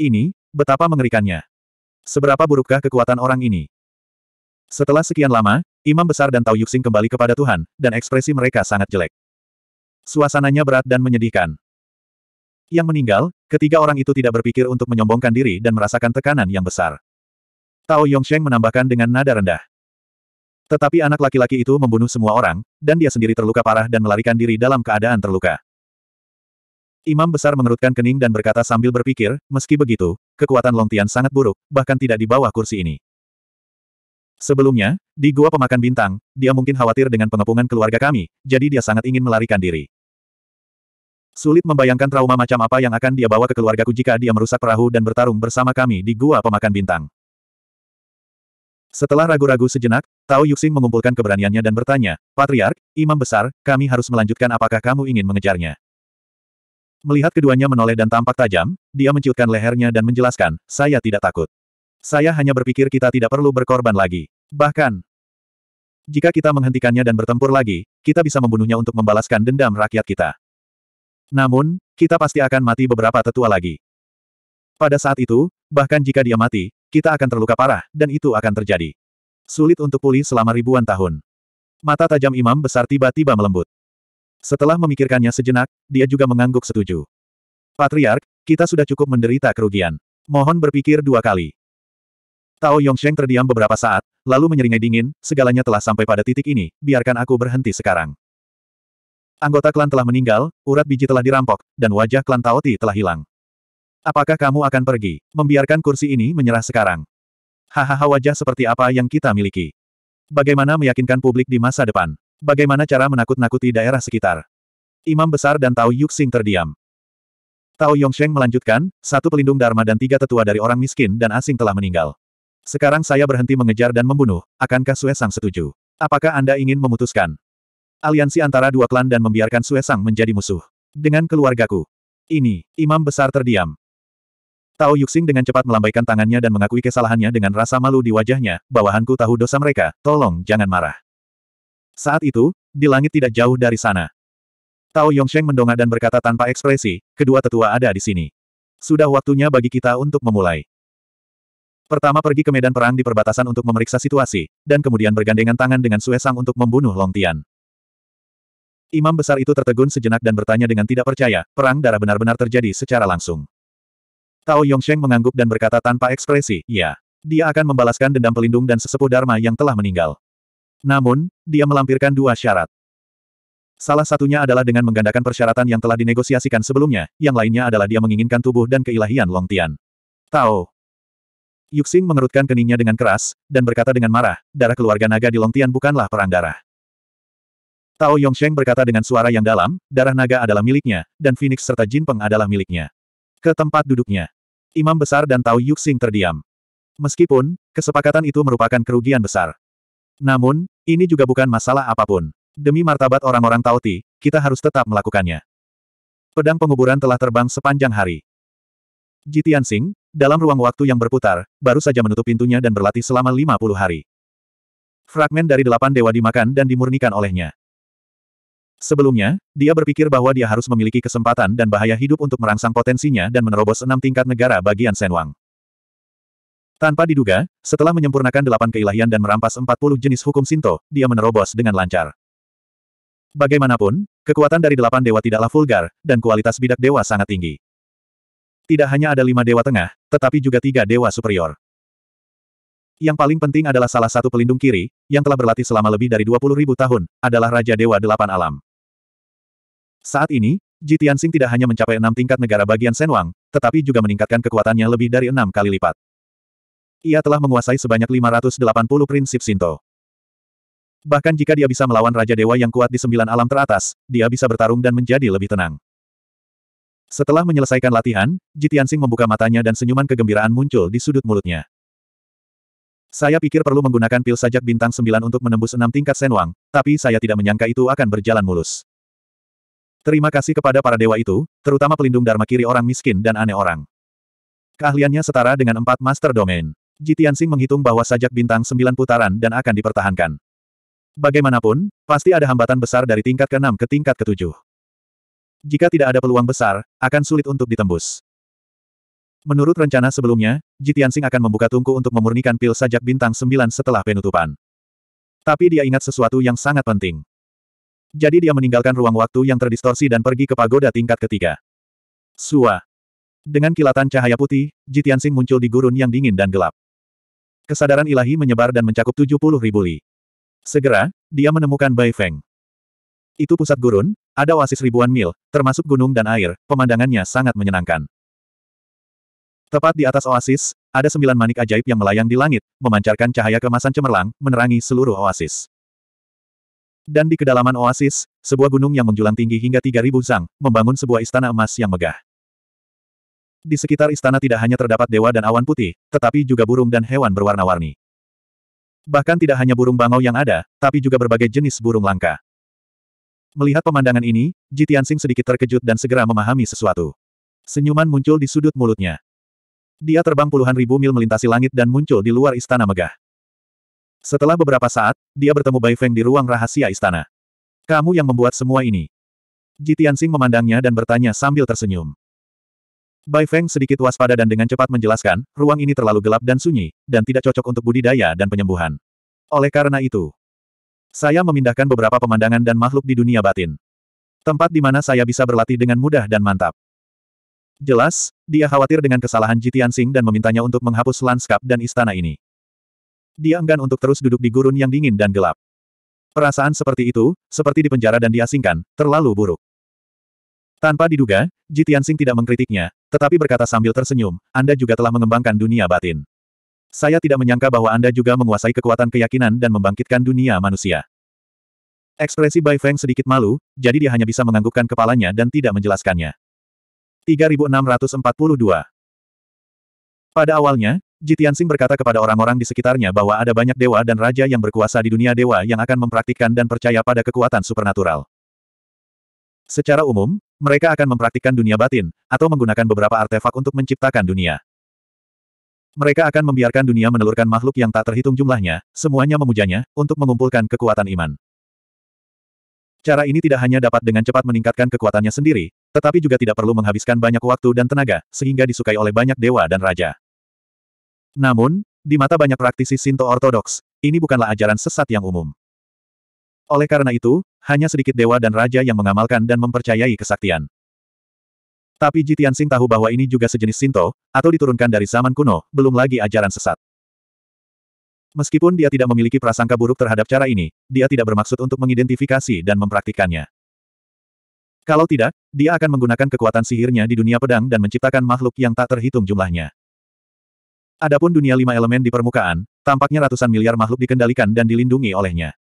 Ini, betapa mengerikannya. Seberapa burukkah kekuatan orang ini? Setelah sekian lama, Imam Besar dan Tao Yuxing kembali kepada Tuhan, dan ekspresi mereka sangat jelek. Suasananya berat dan menyedihkan. Yang meninggal, ketiga orang itu tidak berpikir untuk menyombongkan diri dan merasakan tekanan yang besar. Tao Yongsheng menambahkan dengan nada rendah. Tetapi anak laki-laki itu membunuh semua orang, dan dia sendiri terluka parah dan melarikan diri dalam keadaan terluka. Imam besar mengerutkan kening dan berkata sambil berpikir, meski begitu, kekuatan Long sangat buruk, bahkan tidak di bawah kursi ini. Sebelumnya, di gua pemakan bintang, dia mungkin khawatir dengan pengepungan keluarga kami, jadi dia sangat ingin melarikan diri. Sulit membayangkan trauma macam apa yang akan dia bawa ke keluargaku jika dia merusak perahu dan bertarung bersama kami di gua pemakan bintang. Setelah ragu-ragu sejenak, Tao Yuxing mengumpulkan keberaniannya dan bertanya, Patriark, Imam Besar, kami harus melanjutkan apakah kamu ingin mengejarnya? Melihat keduanya menoleh dan tampak tajam, dia menciutkan lehernya dan menjelaskan, saya tidak takut. Saya hanya berpikir kita tidak perlu berkorban lagi. Bahkan, jika kita menghentikannya dan bertempur lagi, kita bisa membunuhnya untuk membalaskan dendam rakyat kita. Namun, kita pasti akan mati beberapa tetua lagi. Pada saat itu, bahkan jika dia mati, kita akan terluka parah, dan itu akan terjadi. Sulit untuk pulih selama ribuan tahun. Mata tajam imam besar tiba-tiba melembut. Setelah memikirkannya sejenak, dia juga mengangguk setuju. Patriark, kita sudah cukup menderita kerugian. Mohon berpikir dua kali. Tao Yongsheng terdiam beberapa saat, lalu menyeringai dingin, segalanya telah sampai pada titik ini, biarkan aku berhenti sekarang. Anggota klan telah meninggal, urat biji telah dirampok, dan wajah klan Tao Ti telah hilang. Apakah kamu akan pergi, membiarkan kursi ini menyerah sekarang? Hahaha wajah seperti apa yang kita miliki. Bagaimana meyakinkan publik di masa depan? Bagaimana cara menakut-nakuti daerah sekitar? Imam Besar dan Tao Yuxing terdiam. Tao Yongsheng melanjutkan, satu pelindung Dharma dan tiga tetua dari orang miskin dan asing telah meninggal. Sekarang saya berhenti mengejar dan membunuh, akankah Suesang setuju? Apakah Anda ingin memutuskan? Aliansi antara dua klan dan membiarkan Suesang menjadi musuh. Dengan keluargaku. Ini, Imam Besar terdiam. Tao Yuxing dengan cepat melambaikan tangannya dan mengakui kesalahannya dengan rasa malu di wajahnya, bawahanku tahu dosa mereka, tolong jangan marah. Saat itu, di langit tidak jauh dari sana. Tao Yongsheng mendongak dan berkata tanpa ekspresi, kedua tetua ada di sini. Sudah waktunya bagi kita untuk memulai. Pertama pergi ke medan perang di perbatasan untuk memeriksa situasi, dan kemudian bergandengan tangan dengan Suesang untuk membunuh Long Tian. Imam besar itu tertegun sejenak dan bertanya dengan tidak percaya, perang darah benar-benar terjadi secara langsung. Tao Yongsheng mengangguk dan berkata tanpa ekspresi, ya. Dia akan membalaskan dendam pelindung dan sesepuh Dharma yang telah meninggal. Namun, dia melampirkan dua syarat. Salah satunya adalah dengan menggandakan persyaratan yang telah dinegosiasikan sebelumnya, yang lainnya adalah dia menginginkan tubuh dan keilahian Long Tian. Tao. Yuxing mengerutkan keningnya dengan keras, dan berkata dengan marah, darah keluarga naga di Long Tian bukanlah perang darah. Tao Yongsheng berkata dengan suara yang dalam, darah naga adalah miliknya, dan Phoenix serta Jin Peng adalah miliknya. Ke tempat duduknya. Imam besar dan Tao Yuxing terdiam. Meskipun, kesepakatan itu merupakan kerugian besar. Namun, ini juga bukan masalah apapun. Demi martabat orang-orang Tauti, kita harus tetap melakukannya. Pedang penguburan telah terbang sepanjang hari. Jitian Singh, dalam ruang waktu yang berputar, baru saja menutup pintunya dan berlatih selama 50 hari. Fragmen dari delapan dewa dimakan dan dimurnikan olehnya. Sebelumnya, dia berpikir bahwa dia harus memiliki kesempatan dan bahaya hidup untuk merangsang potensinya dan menerobos enam tingkat negara bagian Senwang. Tanpa diduga, setelah menyempurnakan delapan keilahian dan merampas empat puluh jenis hukum Sinto, dia menerobos dengan lancar. Bagaimanapun, kekuatan dari delapan dewa tidaklah vulgar, dan kualitas bidak dewa sangat tinggi. Tidak hanya ada lima dewa tengah, tetapi juga tiga dewa superior. Yang paling penting adalah salah satu pelindung kiri, yang telah berlatih selama lebih dari dua puluh ribu tahun, adalah Raja Dewa Delapan Alam. Saat ini, Ji Tianxing tidak hanya mencapai enam tingkat negara bagian Senwang, tetapi juga meningkatkan kekuatannya lebih dari enam kali lipat. Ia telah menguasai sebanyak 580 prinsip Sinto. Bahkan jika dia bisa melawan Raja Dewa yang kuat di sembilan alam teratas, dia bisa bertarung dan menjadi lebih tenang. Setelah menyelesaikan latihan, Jitiansing membuka matanya dan senyuman kegembiraan muncul di sudut mulutnya. Saya pikir perlu menggunakan pil sajak bintang sembilan untuk menembus enam tingkat senwang, tapi saya tidak menyangka itu akan berjalan mulus. Terima kasih kepada para dewa itu, terutama pelindung Dharma kiri orang miskin dan aneh orang. Keahliannya setara dengan empat master domain. Jitian Sing menghitung bahwa sajak bintang sembilan putaran dan akan dipertahankan. Bagaimanapun, pasti ada hambatan besar dari tingkat ke-6 ke tingkat ke-7. Jika tidak ada peluang besar, akan sulit untuk ditembus. Menurut rencana sebelumnya, Jitian Sing akan membuka tungku untuk memurnikan pil sajak bintang sembilan setelah penutupan. Tapi dia ingat sesuatu yang sangat penting. Jadi dia meninggalkan ruang waktu yang terdistorsi dan pergi ke pagoda tingkat ketiga. Sua. Dengan kilatan cahaya putih, Jitian Sing muncul di gurun yang dingin dan gelap. Kesadaran ilahi menyebar dan mencakup 70 ribu li. Segera, dia menemukan Bai Feng. Itu pusat gurun, ada oasis ribuan mil, termasuk gunung dan air, pemandangannya sangat menyenangkan. Tepat di atas oasis, ada sembilan manik ajaib yang melayang di langit, memancarkan cahaya kemasan cemerlang, menerangi seluruh oasis. Dan di kedalaman oasis, sebuah gunung yang menjulang tinggi hingga 3000 zang, membangun sebuah istana emas yang megah. Di sekitar istana tidak hanya terdapat dewa dan awan putih, tetapi juga burung dan hewan berwarna-warni. Bahkan tidak hanya burung bangau yang ada, tapi juga berbagai jenis burung langka. Melihat pemandangan ini, Jitiansing sedikit terkejut dan segera memahami sesuatu. Senyuman muncul di sudut mulutnya. Dia terbang puluhan ribu mil melintasi langit dan muncul di luar istana megah. Setelah beberapa saat, dia bertemu Bai Feng di ruang rahasia istana. Kamu yang membuat semua ini. Jitiansing memandangnya dan bertanya sambil tersenyum. Bai Feng sedikit waspada dan dengan cepat menjelaskan, ruang ini terlalu gelap dan sunyi, dan tidak cocok untuk budidaya dan penyembuhan. Oleh karena itu, saya memindahkan beberapa pemandangan dan makhluk di dunia batin. Tempat di mana saya bisa berlatih dengan mudah dan mantap. Jelas, dia khawatir dengan kesalahan Jitian Sing dan memintanya untuk menghapus lanskap dan istana ini. Dia enggan untuk terus duduk di gurun yang dingin dan gelap. Perasaan seperti itu, seperti dipenjara dan diasingkan, terlalu buruk. Tanpa diduga, Ji Tianxing tidak mengkritiknya, tetapi berkata sambil tersenyum, Anda juga telah mengembangkan dunia batin. Saya tidak menyangka bahwa Anda juga menguasai kekuatan keyakinan dan membangkitkan dunia manusia. Ekspresi Bai Feng sedikit malu, jadi dia hanya bisa menganggukkan kepalanya dan tidak menjelaskannya. 3642 Pada awalnya, Ji Tianxing berkata kepada orang-orang di sekitarnya bahwa ada banyak dewa dan raja yang berkuasa di dunia dewa yang akan mempraktikkan dan percaya pada kekuatan supernatural. Secara umum, mereka akan mempraktikkan dunia batin, atau menggunakan beberapa artefak untuk menciptakan dunia. Mereka akan membiarkan dunia menelurkan makhluk yang tak terhitung jumlahnya, semuanya memujanya, untuk mengumpulkan kekuatan iman. Cara ini tidak hanya dapat dengan cepat meningkatkan kekuatannya sendiri, tetapi juga tidak perlu menghabiskan banyak waktu dan tenaga, sehingga disukai oleh banyak dewa dan raja. Namun, di mata banyak praktisi Sinto Ortodoks, ini bukanlah ajaran sesat yang umum. Oleh karena itu, hanya sedikit dewa dan raja yang mengamalkan dan mempercayai kesaktian. Tapi Jitian Sing tahu bahwa ini juga sejenis Sinto, atau diturunkan dari zaman kuno, belum lagi ajaran sesat. Meskipun dia tidak memiliki prasangka buruk terhadap cara ini, dia tidak bermaksud untuk mengidentifikasi dan mempraktikkannya. Kalau tidak, dia akan menggunakan kekuatan sihirnya di dunia pedang dan menciptakan makhluk yang tak terhitung jumlahnya. Adapun dunia lima elemen di permukaan, tampaknya ratusan miliar makhluk dikendalikan dan dilindungi olehnya.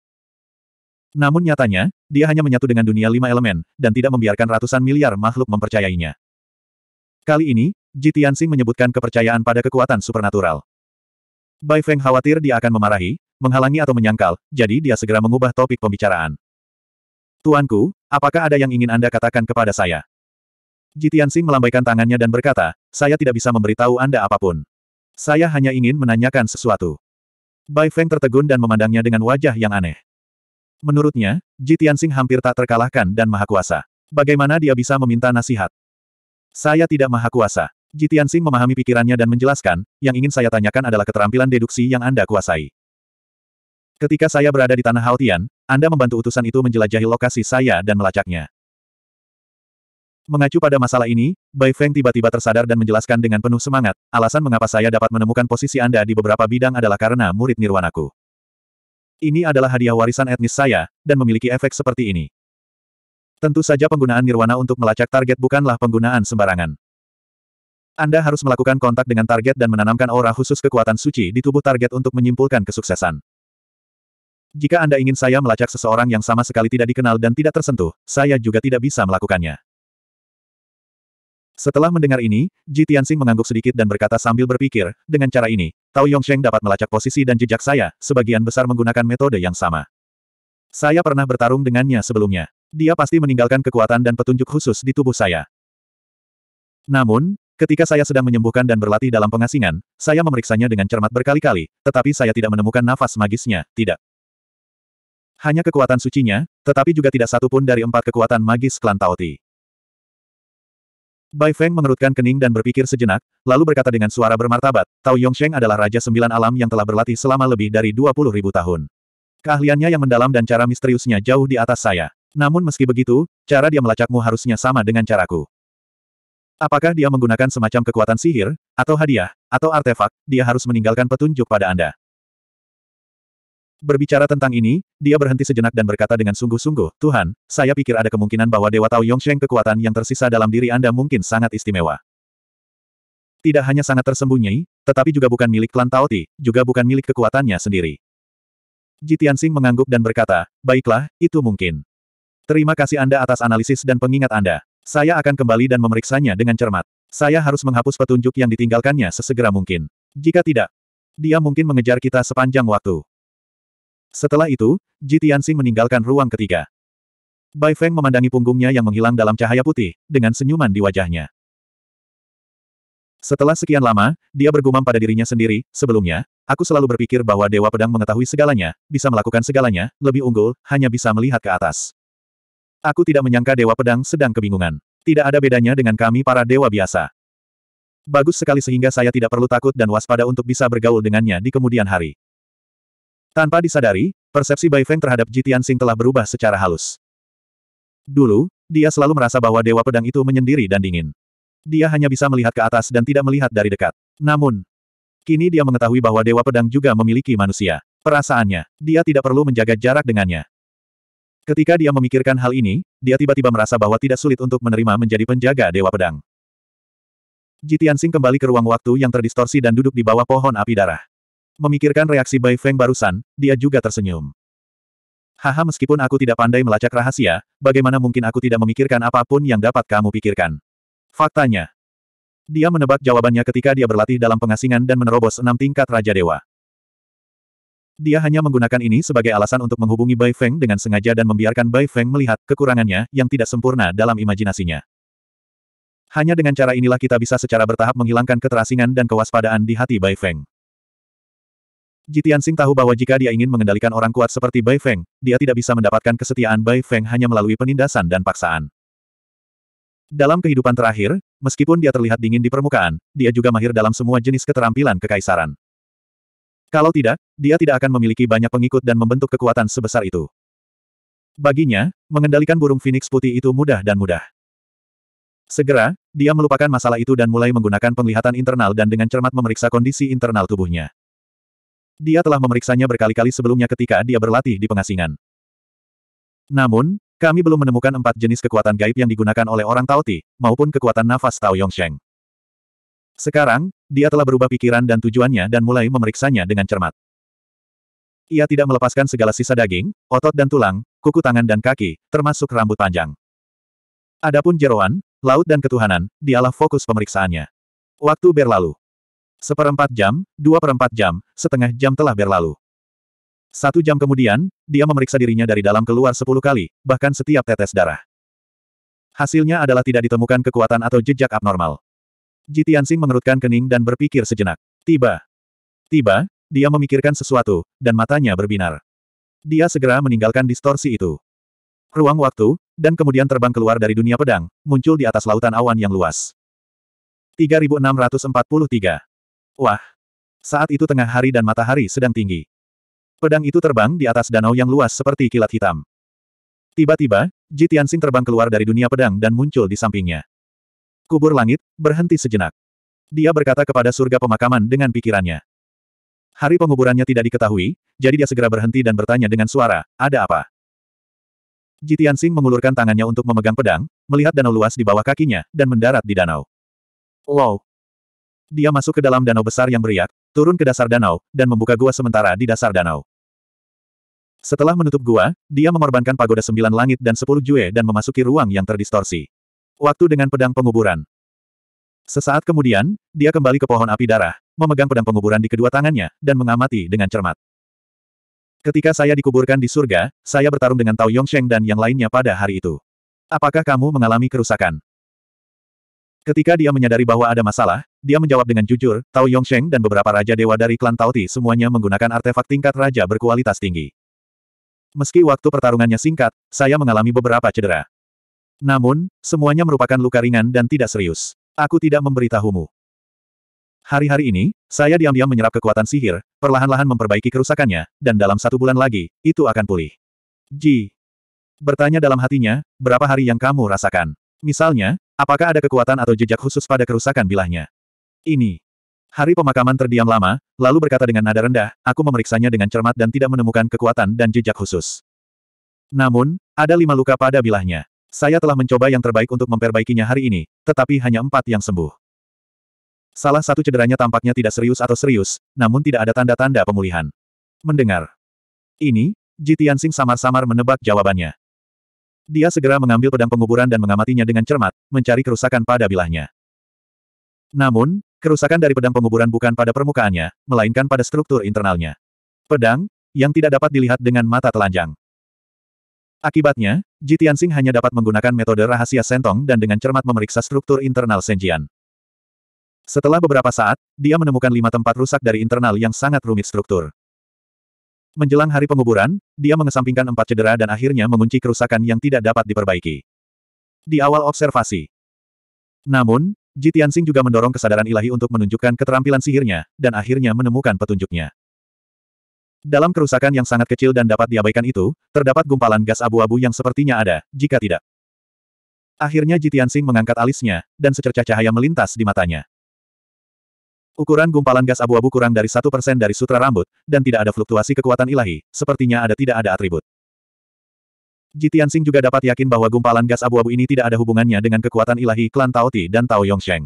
Namun nyatanya, dia hanya menyatu dengan dunia lima elemen, dan tidak membiarkan ratusan miliar makhluk mempercayainya. Kali ini, Ji Tianxing menyebutkan kepercayaan pada kekuatan supernatural. Bai Feng khawatir dia akan memarahi, menghalangi atau menyangkal, jadi dia segera mengubah topik pembicaraan. Tuanku, apakah ada yang ingin Anda katakan kepada saya? Tianxing melambaikan tangannya dan berkata, saya tidak bisa memberitahu Anda apapun. Saya hanya ingin menanyakan sesuatu. Bai Feng tertegun dan memandangnya dengan wajah yang aneh. Menurutnya, Ji Tianxing hampir tak terkalahkan dan maha kuasa. Bagaimana dia bisa meminta nasihat? Saya tidak maha kuasa. Ji Tianxing memahami pikirannya dan menjelaskan, yang ingin saya tanyakan adalah keterampilan deduksi yang Anda kuasai. Ketika saya berada di tanah Haltian, Anda membantu utusan itu menjelajahi lokasi saya dan melacaknya. Mengacu pada masalah ini, Bai Feng tiba-tiba tersadar dan menjelaskan dengan penuh semangat, alasan mengapa saya dapat menemukan posisi Anda di beberapa bidang adalah karena murid nirwanaku. Ini adalah hadiah warisan etnis saya, dan memiliki efek seperti ini. Tentu saja penggunaan nirwana untuk melacak target bukanlah penggunaan sembarangan. Anda harus melakukan kontak dengan target dan menanamkan aura khusus kekuatan suci di tubuh target untuk menyimpulkan kesuksesan. Jika Anda ingin saya melacak seseorang yang sama sekali tidak dikenal dan tidak tersentuh, saya juga tidak bisa melakukannya. Setelah mendengar ini, Ji Tianxing mengangguk sedikit dan berkata sambil berpikir, dengan cara ini, Tao Yongsheng dapat melacak posisi dan jejak saya, sebagian besar menggunakan metode yang sama. Saya pernah bertarung dengannya sebelumnya. Dia pasti meninggalkan kekuatan dan petunjuk khusus di tubuh saya. Namun, ketika saya sedang menyembuhkan dan berlatih dalam pengasingan, saya memeriksanya dengan cermat berkali-kali, tetapi saya tidak menemukan nafas magisnya, tidak. Hanya kekuatan sucinya, tetapi juga tidak satu pun dari empat kekuatan magis klan Tao Ti. Bai Feng mengerutkan kening dan berpikir sejenak, lalu berkata dengan suara bermartabat, Tao Yongsheng adalah Raja Sembilan Alam yang telah berlatih selama lebih dari dua puluh ribu tahun. Keahliannya yang mendalam dan cara misteriusnya jauh di atas saya. Namun meski begitu, cara dia melacakmu harusnya sama dengan caraku. Apakah dia menggunakan semacam kekuatan sihir, atau hadiah, atau artefak, dia harus meninggalkan petunjuk pada Anda. Berbicara tentang ini, dia berhenti sejenak dan berkata dengan sungguh-sungguh, Tuhan, saya pikir ada kemungkinan bahwa Dewa Tao Yongsheng kekuatan yang tersisa dalam diri Anda mungkin sangat istimewa. Tidak hanya sangat tersembunyi, tetapi juga bukan milik klan Tao Ti, juga bukan milik kekuatannya sendiri. Jitiansing mengangguk dan berkata, baiklah, itu mungkin. Terima kasih Anda atas analisis dan pengingat Anda. Saya akan kembali dan memeriksanya dengan cermat. Saya harus menghapus petunjuk yang ditinggalkannya sesegera mungkin. Jika tidak, dia mungkin mengejar kita sepanjang waktu. Setelah itu, Ji Tianxing meninggalkan ruang ketiga. Bai Feng memandangi punggungnya yang menghilang dalam cahaya putih, dengan senyuman di wajahnya. Setelah sekian lama, dia bergumam pada dirinya sendiri, sebelumnya, aku selalu berpikir bahwa Dewa Pedang mengetahui segalanya, bisa melakukan segalanya, lebih unggul, hanya bisa melihat ke atas. Aku tidak menyangka Dewa Pedang sedang kebingungan. Tidak ada bedanya dengan kami para dewa biasa. Bagus sekali sehingga saya tidak perlu takut dan waspada untuk bisa bergaul dengannya di kemudian hari. Tanpa disadari, persepsi Bai Feng terhadap Jitian Sing telah berubah secara halus. Dulu, dia selalu merasa bahwa Dewa Pedang itu menyendiri dan dingin. Dia hanya bisa melihat ke atas dan tidak melihat dari dekat. Namun, kini dia mengetahui bahwa Dewa Pedang juga memiliki manusia. Perasaannya, dia tidak perlu menjaga jarak dengannya. Ketika dia memikirkan hal ini, dia tiba-tiba merasa bahwa tidak sulit untuk menerima menjadi penjaga Dewa Pedang. Jitian Sing kembali ke ruang waktu yang terdistorsi dan duduk di bawah pohon api darah. Memikirkan reaksi Bai Feng barusan, dia juga tersenyum. Haha meskipun aku tidak pandai melacak rahasia, bagaimana mungkin aku tidak memikirkan apapun yang dapat kamu pikirkan. Faktanya. Dia menebak jawabannya ketika dia berlatih dalam pengasingan dan menerobos enam tingkat Raja Dewa. Dia hanya menggunakan ini sebagai alasan untuk menghubungi Bai Feng dengan sengaja dan membiarkan Bai Feng melihat kekurangannya yang tidak sempurna dalam imajinasinya. Hanya dengan cara inilah kita bisa secara bertahap menghilangkan keterasingan dan kewaspadaan di hati Bai Feng. Jitian Sing tahu bahwa jika dia ingin mengendalikan orang kuat seperti Bai Feng, dia tidak bisa mendapatkan kesetiaan Bai Feng hanya melalui penindasan dan paksaan. Dalam kehidupan terakhir, meskipun dia terlihat dingin di permukaan, dia juga mahir dalam semua jenis keterampilan kekaisaran. Kalau tidak, dia tidak akan memiliki banyak pengikut dan membentuk kekuatan sebesar itu. Baginya, mengendalikan burung Phoenix putih itu mudah dan mudah. Segera, dia melupakan masalah itu dan mulai menggunakan penglihatan internal dan dengan cermat memeriksa kondisi internal tubuhnya. Dia telah memeriksanya berkali-kali sebelumnya ketika dia berlatih di pengasingan. Namun, kami belum menemukan empat jenis kekuatan gaib yang digunakan oleh orang Taoti, maupun kekuatan nafas Tao Yongsheng. Sekarang, dia telah berubah pikiran dan tujuannya dan mulai memeriksanya dengan cermat. Ia tidak melepaskan segala sisa daging, otot dan tulang, kuku tangan dan kaki, termasuk rambut panjang. Adapun jeroan, laut dan ketuhanan, dialah fokus pemeriksaannya. Waktu berlalu. Seperempat jam, dua perempat jam, setengah jam telah berlalu. Satu jam kemudian, dia memeriksa dirinya dari dalam keluar sepuluh kali, bahkan setiap tetes darah. Hasilnya adalah tidak ditemukan kekuatan atau jejak abnormal. Jitiansing mengerutkan kening dan berpikir sejenak. Tiba. Tiba, dia memikirkan sesuatu, dan matanya berbinar. Dia segera meninggalkan distorsi itu. Ruang waktu, dan kemudian terbang keluar dari dunia pedang, muncul di atas lautan awan yang luas. 3643 Wah! Saat itu tengah hari dan matahari sedang tinggi. Pedang itu terbang di atas danau yang luas seperti kilat hitam. Tiba-tiba, Ji Tianxing terbang keluar dari dunia pedang dan muncul di sampingnya. Kubur langit, berhenti sejenak. Dia berkata kepada surga pemakaman dengan pikirannya. Hari penguburannya tidak diketahui, jadi dia segera berhenti dan bertanya dengan suara, ada apa? Ji Tianxing mengulurkan tangannya untuk memegang pedang, melihat danau luas di bawah kakinya, dan mendarat di danau. Wow! Dia masuk ke dalam danau besar yang beriak, turun ke dasar danau, dan membuka gua sementara di dasar danau. Setelah menutup gua, dia mengorbankan pagoda sembilan langit dan sepuluh jue dan memasuki ruang yang terdistorsi. Waktu dengan pedang penguburan. Sesaat kemudian, dia kembali ke pohon api darah, memegang pedang penguburan di kedua tangannya, dan mengamati dengan cermat. Ketika saya dikuburkan di surga, saya bertarung dengan Tao Yongsheng dan yang lainnya pada hari itu. Apakah kamu mengalami kerusakan? Ketika dia menyadari bahwa ada masalah, dia menjawab dengan jujur, Tao Yongsheng dan beberapa raja dewa dari klan Tao Ti semuanya menggunakan artefak tingkat raja berkualitas tinggi. Meski waktu pertarungannya singkat, saya mengalami beberapa cedera. Namun, semuanya merupakan luka ringan dan tidak serius. Aku tidak memberitahumu. Hari-hari ini, saya diam-diam menyerap kekuatan sihir, perlahan-lahan memperbaiki kerusakannya, dan dalam satu bulan lagi, itu akan pulih. Ji. Bertanya dalam hatinya, berapa hari yang kamu rasakan? Misalnya, Apakah ada kekuatan atau jejak khusus pada kerusakan bilahnya? Ini. Hari pemakaman terdiam lama, lalu berkata dengan nada rendah, aku memeriksanya dengan cermat dan tidak menemukan kekuatan dan jejak khusus. Namun, ada lima luka pada bilahnya. Saya telah mencoba yang terbaik untuk memperbaikinya hari ini, tetapi hanya empat yang sembuh. Salah satu cederanya tampaknya tidak serius atau serius, namun tidak ada tanda-tanda pemulihan. Mendengar. Ini, Jitiansing samar-samar menebak jawabannya. Dia segera mengambil pedang penguburan dan mengamatinya dengan cermat, mencari kerusakan pada bilahnya. Namun, kerusakan dari pedang penguburan bukan pada permukaannya, melainkan pada struktur internalnya. Pedang, yang tidak dapat dilihat dengan mata telanjang. Akibatnya, Jitian Sing hanya dapat menggunakan metode rahasia sentong dan dengan cermat memeriksa struktur internal Senjian. Setelah beberapa saat, dia menemukan lima tempat rusak dari internal yang sangat rumit struktur. Menjelang hari penguburan, dia mengesampingkan empat cedera dan akhirnya mengunci kerusakan yang tidak dapat diperbaiki. Di awal observasi. Namun, Ji Tianxing juga mendorong kesadaran ilahi untuk menunjukkan keterampilan sihirnya, dan akhirnya menemukan petunjuknya. Dalam kerusakan yang sangat kecil dan dapat diabaikan itu, terdapat gumpalan gas abu-abu yang sepertinya ada, jika tidak. Akhirnya Ji Tianxing mengangkat alisnya, dan secercah cahaya melintas di matanya. Ukuran gumpalan gas abu-abu kurang dari satu persen dari sutra rambut, dan tidak ada fluktuasi kekuatan ilahi, sepertinya ada tidak ada atribut. Jitiansing juga dapat yakin bahwa gumpalan gas abu-abu ini tidak ada hubungannya dengan kekuatan ilahi klan Tao Ti dan Tao Yongsheng.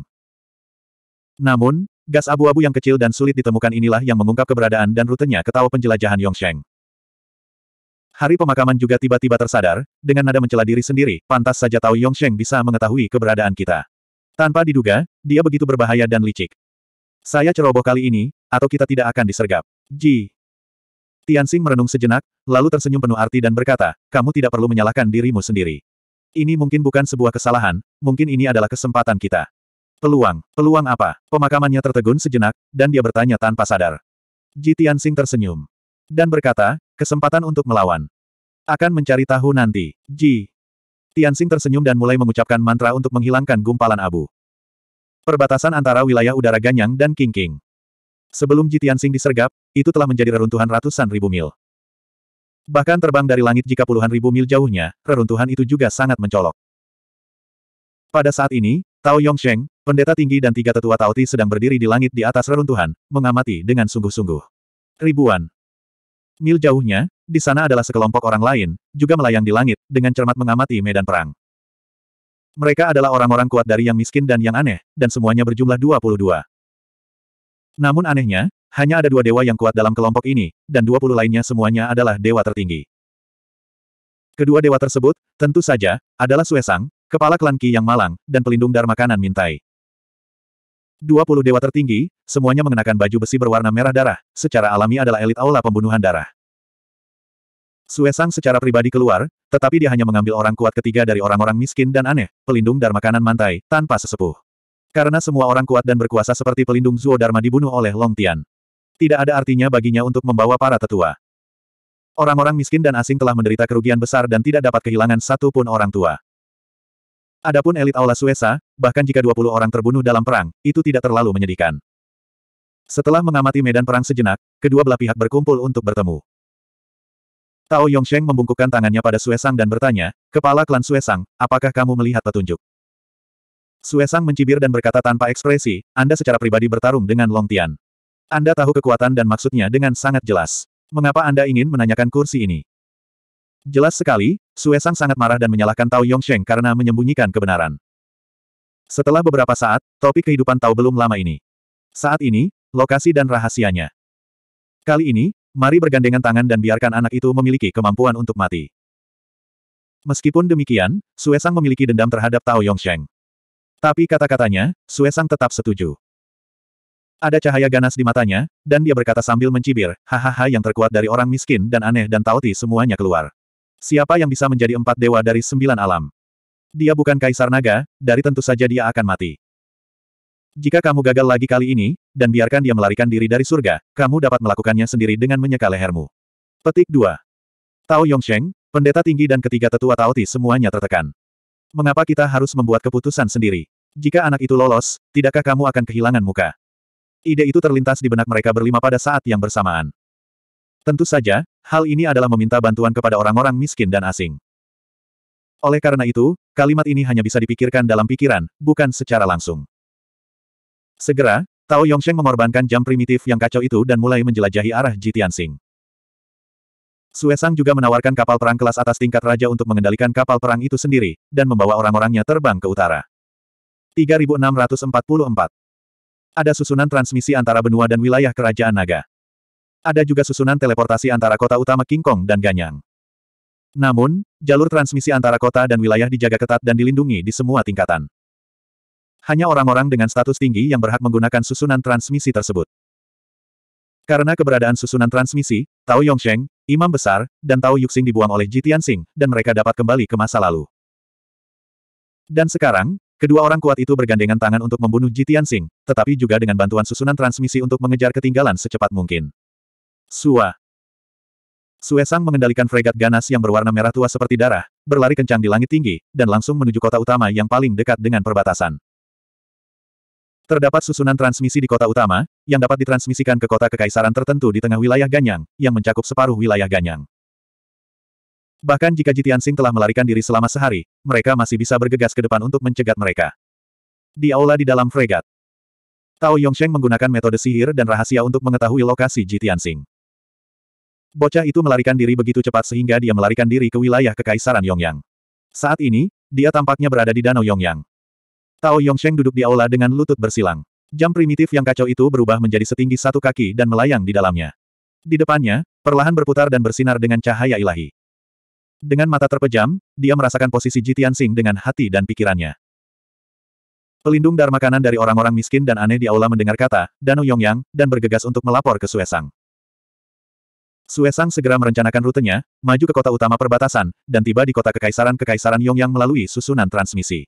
Namun, gas abu-abu yang kecil dan sulit ditemukan inilah yang mengungkap keberadaan dan rutenya ke Tao penjelajahan Yongsheng. Hari pemakaman juga tiba-tiba tersadar, dengan nada mencela diri sendiri, pantas saja Tao Yongsheng bisa mengetahui keberadaan kita. Tanpa diduga, dia begitu berbahaya dan licik. Saya ceroboh kali ini, atau kita tidak akan disergap. Ji. Tianxing merenung sejenak, lalu tersenyum penuh arti dan berkata, kamu tidak perlu menyalahkan dirimu sendiri. Ini mungkin bukan sebuah kesalahan, mungkin ini adalah kesempatan kita. Peluang, peluang apa? Pemakamannya tertegun sejenak, dan dia bertanya tanpa sadar. Ji Tianxing tersenyum. Dan berkata, kesempatan untuk melawan. Akan mencari tahu nanti, Ji. Tianxing tersenyum dan mulai mengucapkan mantra untuk menghilangkan gumpalan abu. Perbatasan antara wilayah udara Ganyang dan Kingking. Sebelum Jitiansing disergap, itu telah menjadi reruntuhan ratusan ribu mil. Bahkan terbang dari langit jika puluhan ribu mil jauhnya, reruntuhan itu juga sangat mencolok. Pada saat ini, Tao Yongsheng, pendeta tinggi dan tiga tetua Tao Ti sedang berdiri di langit di atas reruntuhan, mengamati dengan sungguh-sungguh. Ribuan mil jauhnya, di sana adalah sekelompok orang lain, juga melayang di langit, dengan cermat mengamati medan perang. Mereka adalah orang-orang kuat dari yang miskin dan yang aneh, dan semuanya berjumlah 22. Namun anehnya, hanya ada dua dewa yang kuat dalam kelompok ini, dan 20 lainnya semuanya adalah dewa tertinggi. Kedua dewa tersebut, tentu saja, adalah Suesang, kepala klan Ki yang malang, dan pelindung Dharma Kanan Mintai. 20 dewa tertinggi, semuanya mengenakan baju besi berwarna merah darah, secara alami adalah elit aula pembunuhan darah. Suesang secara pribadi keluar, tetapi dia hanya mengambil orang kuat ketiga dari orang-orang miskin dan aneh, pelindung Dharma kanan mantai, tanpa sesepuh. Karena semua orang kuat dan berkuasa seperti pelindung Zuo Dharma dibunuh oleh Long Tian. Tidak ada artinya baginya untuk membawa para tetua. Orang-orang miskin dan asing telah menderita kerugian besar dan tidak dapat kehilangan satu pun orang tua. Adapun elit Aula Suesa, bahkan jika 20 orang terbunuh dalam perang, itu tidak terlalu menyedihkan. Setelah mengamati medan perang sejenak, kedua belah pihak berkumpul untuk bertemu. Tao Yongsheng membungkukkan tangannya pada Suesang dan bertanya, Kepala klan Suesang, apakah kamu melihat petunjuk? Suesang mencibir dan berkata tanpa ekspresi, Anda secara pribadi bertarung dengan Long Tian. Anda tahu kekuatan dan maksudnya dengan sangat jelas. Mengapa Anda ingin menanyakan kursi ini? Jelas sekali, Suesang sangat marah dan menyalahkan Tao Yongsheng karena menyembunyikan kebenaran. Setelah beberapa saat, topik kehidupan Tao belum lama ini. Saat ini, lokasi dan rahasianya. Kali ini, Mari bergandengan tangan dan biarkan anak itu memiliki kemampuan untuk mati. Meskipun demikian, Suesang memiliki dendam terhadap Tao Yongsheng. Tapi kata-katanya, Suesang tetap setuju. Ada cahaya ganas di matanya, dan dia berkata sambil mencibir, hahaha yang terkuat dari orang miskin dan aneh dan Taoti semuanya keluar. Siapa yang bisa menjadi empat dewa dari sembilan alam? Dia bukan kaisar naga, dari tentu saja dia akan mati. Jika kamu gagal lagi kali ini, dan biarkan dia melarikan diri dari surga, kamu dapat melakukannya sendiri dengan menyeka lehermu. Petik 2. Tao Yongsheng, pendeta tinggi dan ketiga tetua Taoti semuanya tertekan. Mengapa kita harus membuat keputusan sendiri? Jika anak itu lolos, tidakkah kamu akan kehilangan muka? Ide itu terlintas di benak mereka berlima pada saat yang bersamaan. Tentu saja, hal ini adalah meminta bantuan kepada orang-orang miskin dan asing. Oleh karena itu, kalimat ini hanya bisa dipikirkan dalam pikiran, bukan secara langsung. Segera, Tao Yongsheng mengorbankan jam primitif yang kacau itu dan mulai menjelajahi arah Jitiansing. Suesang juga menawarkan kapal perang kelas atas tingkat raja untuk mengendalikan kapal perang itu sendiri, dan membawa orang-orangnya terbang ke utara. 3644 Ada susunan transmisi antara benua dan wilayah kerajaan naga. Ada juga susunan teleportasi antara kota utama King Kong dan Ganyang. Namun, jalur transmisi antara kota dan wilayah dijaga ketat dan dilindungi di semua tingkatan hanya orang-orang dengan status tinggi yang berhak menggunakan susunan transmisi tersebut. Karena keberadaan susunan transmisi, Tao Yongsheng, Imam Besar, dan Tao Yuxing dibuang oleh Ji Tianxing, dan mereka dapat kembali ke masa lalu. Dan sekarang, kedua orang kuat itu bergandengan tangan untuk membunuh Ji Tianxing, tetapi juga dengan bantuan susunan transmisi untuk mengejar ketinggalan secepat mungkin. Sua Suesang mengendalikan fregat ganas yang berwarna merah tua seperti darah, berlari kencang di langit tinggi, dan langsung menuju kota utama yang paling dekat dengan perbatasan. Terdapat susunan transmisi di kota utama, yang dapat ditransmisikan ke kota kekaisaran tertentu di tengah wilayah Ganyang, yang mencakup separuh wilayah Ganyang. Bahkan jika Jitian Sing telah melarikan diri selama sehari, mereka masih bisa bergegas ke depan untuk mencegat mereka. Di aula di dalam fregat, Tao Yongsheng menggunakan metode sihir dan rahasia untuk mengetahui lokasi Jitian Sing. Bocah itu melarikan diri begitu cepat sehingga dia melarikan diri ke wilayah Kekaisaran Yongyang. Saat ini, dia tampaknya berada di Danau Yongyang. Tao Yongsheng duduk di aula dengan lutut bersilang. Jam primitif yang kacau itu berubah menjadi setinggi satu kaki dan melayang di dalamnya. Di depannya, perlahan berputar dan bersinar dengan cahaya ilahi. Dengan mata terpejam, dia merasakan posisi Jitian Sing dengan hati dan pikirannya. Pelindung Dharma kanan dari orang-orang miskin dan aneh di aula mendengar kata, Danu Yongyang, dan bergegas untuk melapor ke Suesang. Suesang segera merencanakan rutenya, maju ke kota utama perbatasan, dan tiba di kota kekaisaran-kekaisaran Yongyang melalui susunan transmisi.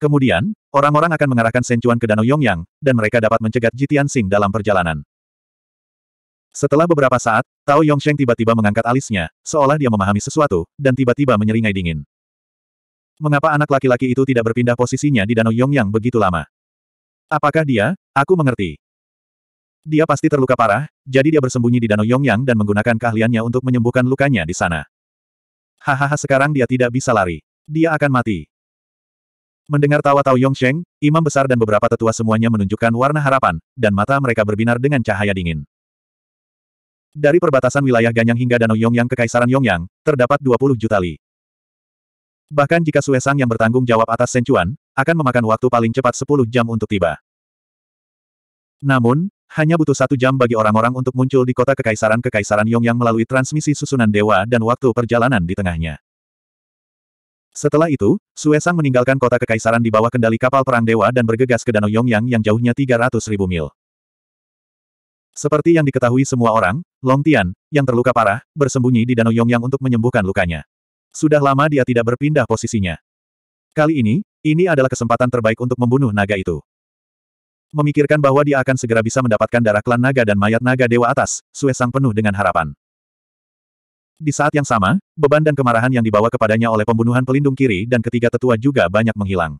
Kemudian, orang-orang akan mengarahkan Sencuan ke Danau Yongyang, dan mereka dapat mencegat Jitian Sing dalam perjalanan. Setelah beberapa saat, Tao Yongsheng tiba-tiba mengangkat alisnya, seolah dia memahami sesuatu, dan tiba-tiba menyeringai dingin. Mengapa anak laki-laki itu tidak berpindah posisinya di Danau Yongyang begitu lama? Apakah dia? Aku mengerti. Dia pasti terluka parah, jadi dia bersembunyi di Danau Yongyang dan menggunakan keahliannya untuk menyembuhkan lukanya di sana. Hahaha sekarang dia tidak bisa lari. Dia akan mati. Mendengar tawa Tao Yongsheng, imam besar dan beberapa tetua semuanya menunjukkan warna harapan, dan mata mereka berbinar dengan cahaya dingin. Dari perbatasan wilayah Ganyang hingga Danau Yongyang ke Kaisaran Yongyang, terdapat 20 juta li. Bahkan jika Suessang yang bertanggung jawab atas Sencuan, akan memakan waktu paling cepat 10 jam untuk tiba. Namun, hanya butuh satu jam bagi orang-orang untuk muncul di kota Kekaisaran-Kekaisaran Yongyang melalui transmisi susunan dewa dan waktu perjalanan di tengahnya. Setelah itu, Suesang meninggalkan kota kekaisaran di bawah kendali kapal perang dewa dan bergegas ke Danau Yongyang yang jauhnya 300 ribu mil. Seperti yang diketahui semua orang, Long Tian, yang terluka parah, bersembunyi di Danau Yongyang untuk menyembuhkan lukanya. Sudah lama dia tidak berpindah posisinya. Kali ini, ini adalah kesempatan terbaik untuk membunuh naga itu. Memikirkan bahwa dia akan segera bisa mendapatkan darah klan naga dan mayat naga dewa atas, Suesang penuh dengan harapan. Di saat yang sama, beban dan kemarahan yang dibawa kepadanya oleh pembunuhan pelindung kiri dan ketiga tetua juga banyak menghilang.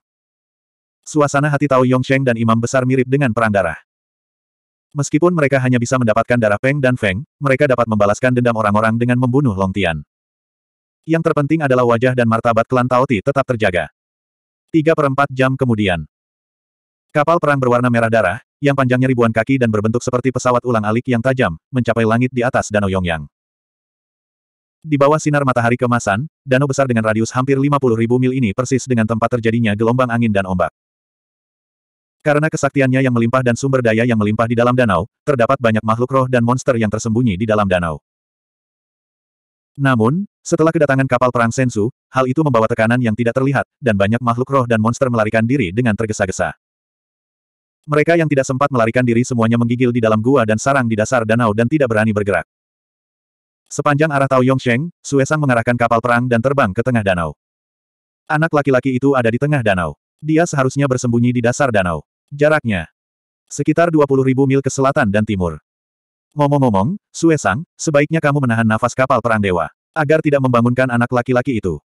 Suasana hati Tao Yongsheng dan Imam Besar mirip dengan perang darah. Meskipun mereka hanya bisa mendapatkan darah Peng dan Feng, mereka dapat membalaskan dendam orang-orang dengan membunuh Long Tian. Yang terpenting adalah wajah dan martabat klan Tao Ti tetap terjaga. Tiga per jam kemudian. Kapal perang berwarna merah darah, yang panjangnya ribuan kaki dan berbentuk seperti pesawat ulang alik yang tajam, mencapai langit di atas Danau Yongyang. Di bawah sinar matahari kemasan, danau besar dengan radius hampir 50 ribu mil ini persis dengan tempat terjadinya gelombang angin dan ombak. Karena kesaktiannya yang melimpah dan sumber daya yang melimpah di dalam danau, terdapat banyak makhluk roh dan monster yang tersembunyi di dalam danau. Namun, setelah kedatangan kapal perang Sensu, hal itu membawa tekanan yang tidak terlihat, dan banyak makhluk roh dan monster melarikan diri dengan tergesa-gesa. Mereka yang tidak sempat melarikan diri semuanya menggigil di dalam gua dan sarang di dasar danau dan tidak berani bergerak. Sepanjang arah Tao Yongsheng, Suesang mengarahkan kapal perang dan terbang ke tengah danau. Anak laki-laki itu ada di tengah danau. Dia seharusnya bersembunyi di dasar danau. Jaraknya sekitar 20.000 mil ke selatan dan timur. Ngomong-ngomong, Suesang, sebaiknya kamu menahan nafas kapal perang dewa, agar tidak membangunkan anak laki-laki itu.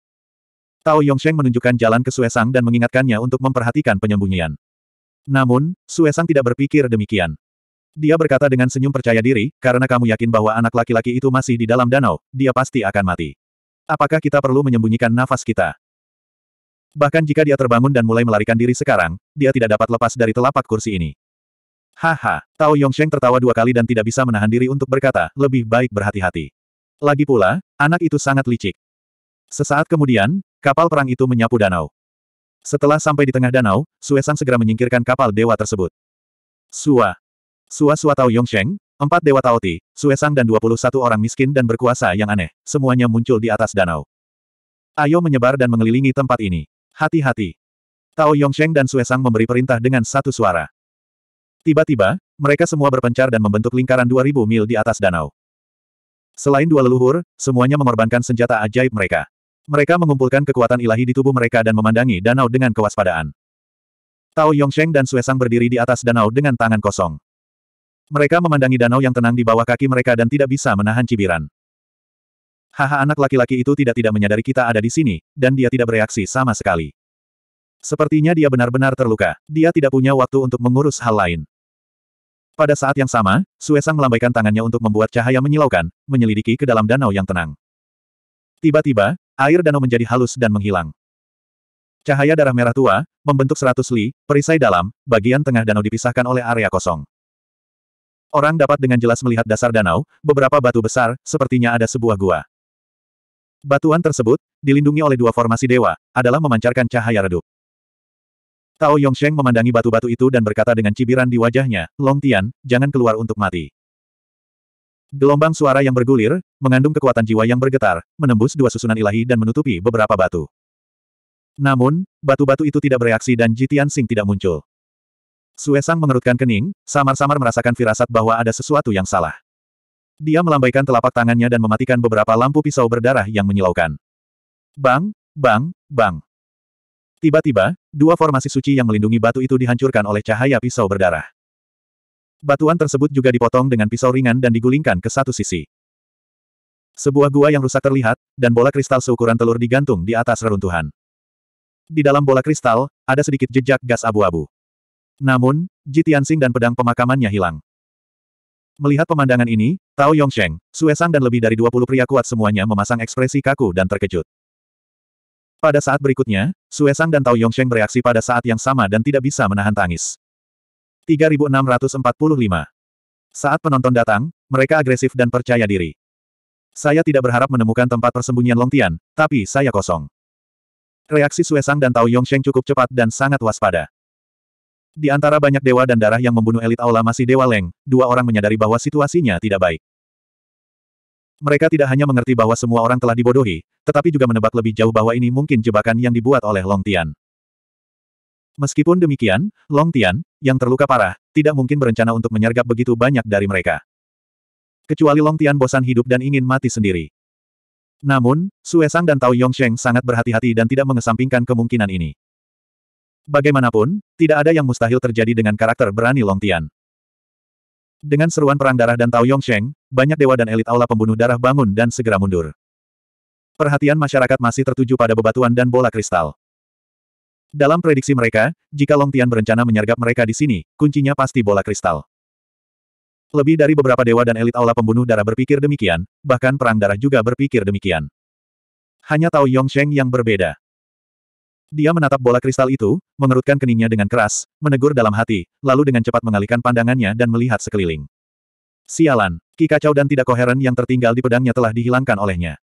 Tao Yongsheng menunjukkan jalan ke Suesang dan mengingatkannya untuk memperhatikan penyembunyian. Namun, Suesang tidak berpikir demikian. Dia berkata dengan senyum percaya diri, karena kamu yakin bahwa anak laki-laki itu masih di dalam danau, dia pasti akan mati. Apakah kita perlu menyembunyikan nafas kita? Bahkan jika dia terbangun dan mulai melarikan diri sekarang, dia tidak dapat lepas dari telapak kursi ini. Haha, Tao Yongsheng tertawa dua kali dan tidak bisa menahan diri untuk berkata, lebih baik berhati-hati. Lagi pula, anak itu sangat licik. Sesaat kemudian, kapal perang itu menyapu danau. Setelah sampai di tengah danau, Suesang segera menyingkirkan kapal dewa tersebut. Suah. Sua Sua Tao Yongsheng, empat Dewa Tao Sue Suesang dan 21 orang miskin dan berkuasa yang aneh, semuanya muncul di atas danau. Ayo menyebar dan mengelilingi tempat ini. Hati-hati. Tao Yongsheng dan Suesang memberi perintah dengan satu suara. Tiba-tiba, mereka semua berpencar dan membentuk lingkaran 2000 mil di atas danau. Selain dua leluhur, semuanya mengorbankan senjata ajaib mereka. Mereka mengumpulkan kekuatan ilahi di tubuh mereka dan memandangi danau dengan kewaspadaan. Tao Yongsheng dan Suesang berdiri di atas danau dengan tangan kosong. Mereka memandangi danau yang tenang di bawah kaki mereka dan tidak bisa menahan cibiran. Haha anak laki-laki itu tidak-tidak menyadari kita ada di sini, dan dia tidak bereaksi sama sekali. Sepertinya dia benar-benar terluka. Dia tidak punya waktu untuk mengurus hal lain. Pada saat yang sama, Suesang melambaikan tangannya untuk membuat cahaya menyilaukan, menyelidiki ke dalam danau yang tenang. Tiba-tiba, air danau menjadi halus dan menghilang. Cahaya darah merah tua, membentuk seratus li, perisai dalam, bagian tengah danau dipisahkan oleh area kosong. Orang dapat dengan jelas melihat dasar danau, beberapa batu besar, sepertinya ada sebuah gua. Batuan tersebut, dilindungi oleh dua formasi dewa, adalah memancarkan cahaya redup. Tao Yongsheng memandangi batu-batu itu dan berkata dengan cibiran di wajahnya, Long Tian, jangan keluar untuk mati. Gelombang suara yang bergulir, mengandung kekuatan jiwa yang bergetar, menembus dua susunan ilahi dan menutupi beberapa batu. Namun, batu-batu itu tidak bereaksi dan Jitian Sing tidak muncul. Suesang mengerutkan kening, samar-samar merasakan firasat bahwa ada sesuatu yang salah. Dia melambaikan telapak tangannya dan mematikan beberapa lampu pisau berdarah yang menyilaukan. Bang, bang, bang. Tiba-tiba, dua formasi suci yang melindungi batu itu dihancurkan oleh cahaya pisau berdarah. Batuan tersebut juga dipotong dengan pisau ringan dan digulingkan ke satu sisi. Sebuah gua yang rusak terlihat, dan bola kristal seukuran telur digantung di atas reruntuhan. Di dalam bola kristal, ada sedikit jejak gas abu-abu. Namun, Ji Tianxing dan pedang pemakamannya hilang. Melihat pemandangan ini, Tao Yongsheng, Suesang dan lebih dari 20 pria kuat semuanya memasang ekspresi kaku dan terkejut. Pada saat berikutnya, Suesang dan Tao Yongsheng bereaksi pada saat yang sama dan tidak bisa menahan tangis. 3645 Saat penonton datang, mereka agresif dan percaya diri. Saya tidak berharap menemukan tempat persembunyian Long Tian, tapi saya kosong. Reaksi Suesang dan Tao Yongsheng cukup cepat dan sangat waspada. Di antara banyak dewa dan darah yang membunuh elit aula masih Dewa Leng, dua orang menyadari bahwa situasinya tidak baik. Mereka tidak hanya mengerti bahwa semua orang telah dibodohi, tetapi juga menebak lebih jauh bahwa ini mungkin jebakan yang dibuat oleh Long Tian. Meskipun demikian, Long Tian, yang terluka parah, tidak mungkin berencana untuk menyergap begitu banyak dari mereka. Kecuali Long Tian bosan hidup dan ingin mati sendiri. Namun, Sue Sang dan Tao Yongsheng sangat berhati-hati dan tidak mengesampingkan kemungkinan ini. Bagaimanapun, tidak ada yang mustahil terjadi dengan karakter berani Long Tian. Dengan seruan perang darah dan Tao Yongsheng, banyak dewa dan elit aula pembunuh darah bangun dan segera mundur. Perhatian masyarakat masih tertuju pada bebatuan dan bola kristal. Dalam prediksi mereka, jika Long Tian berencana menyergap mereka di sini, kuncinya pasti bola kristal. Lebih dari beberapa dewa dan elit aula pembunuh darah berpikir demikian, bahkan perang darah juga berpikir demikian. Hanya Tao Yongsheng yang berbeda. Dia menatap bola kristal itu, mengerutkan keningnya dengan keras, menegur dalam hati, lalu dengan cepat mengalihkan pandangannya dan melihat sekeliling. Sialan, ki kacau dan tidak koheren yang tertinggal di pedangnya telah dihilangkan olehnya.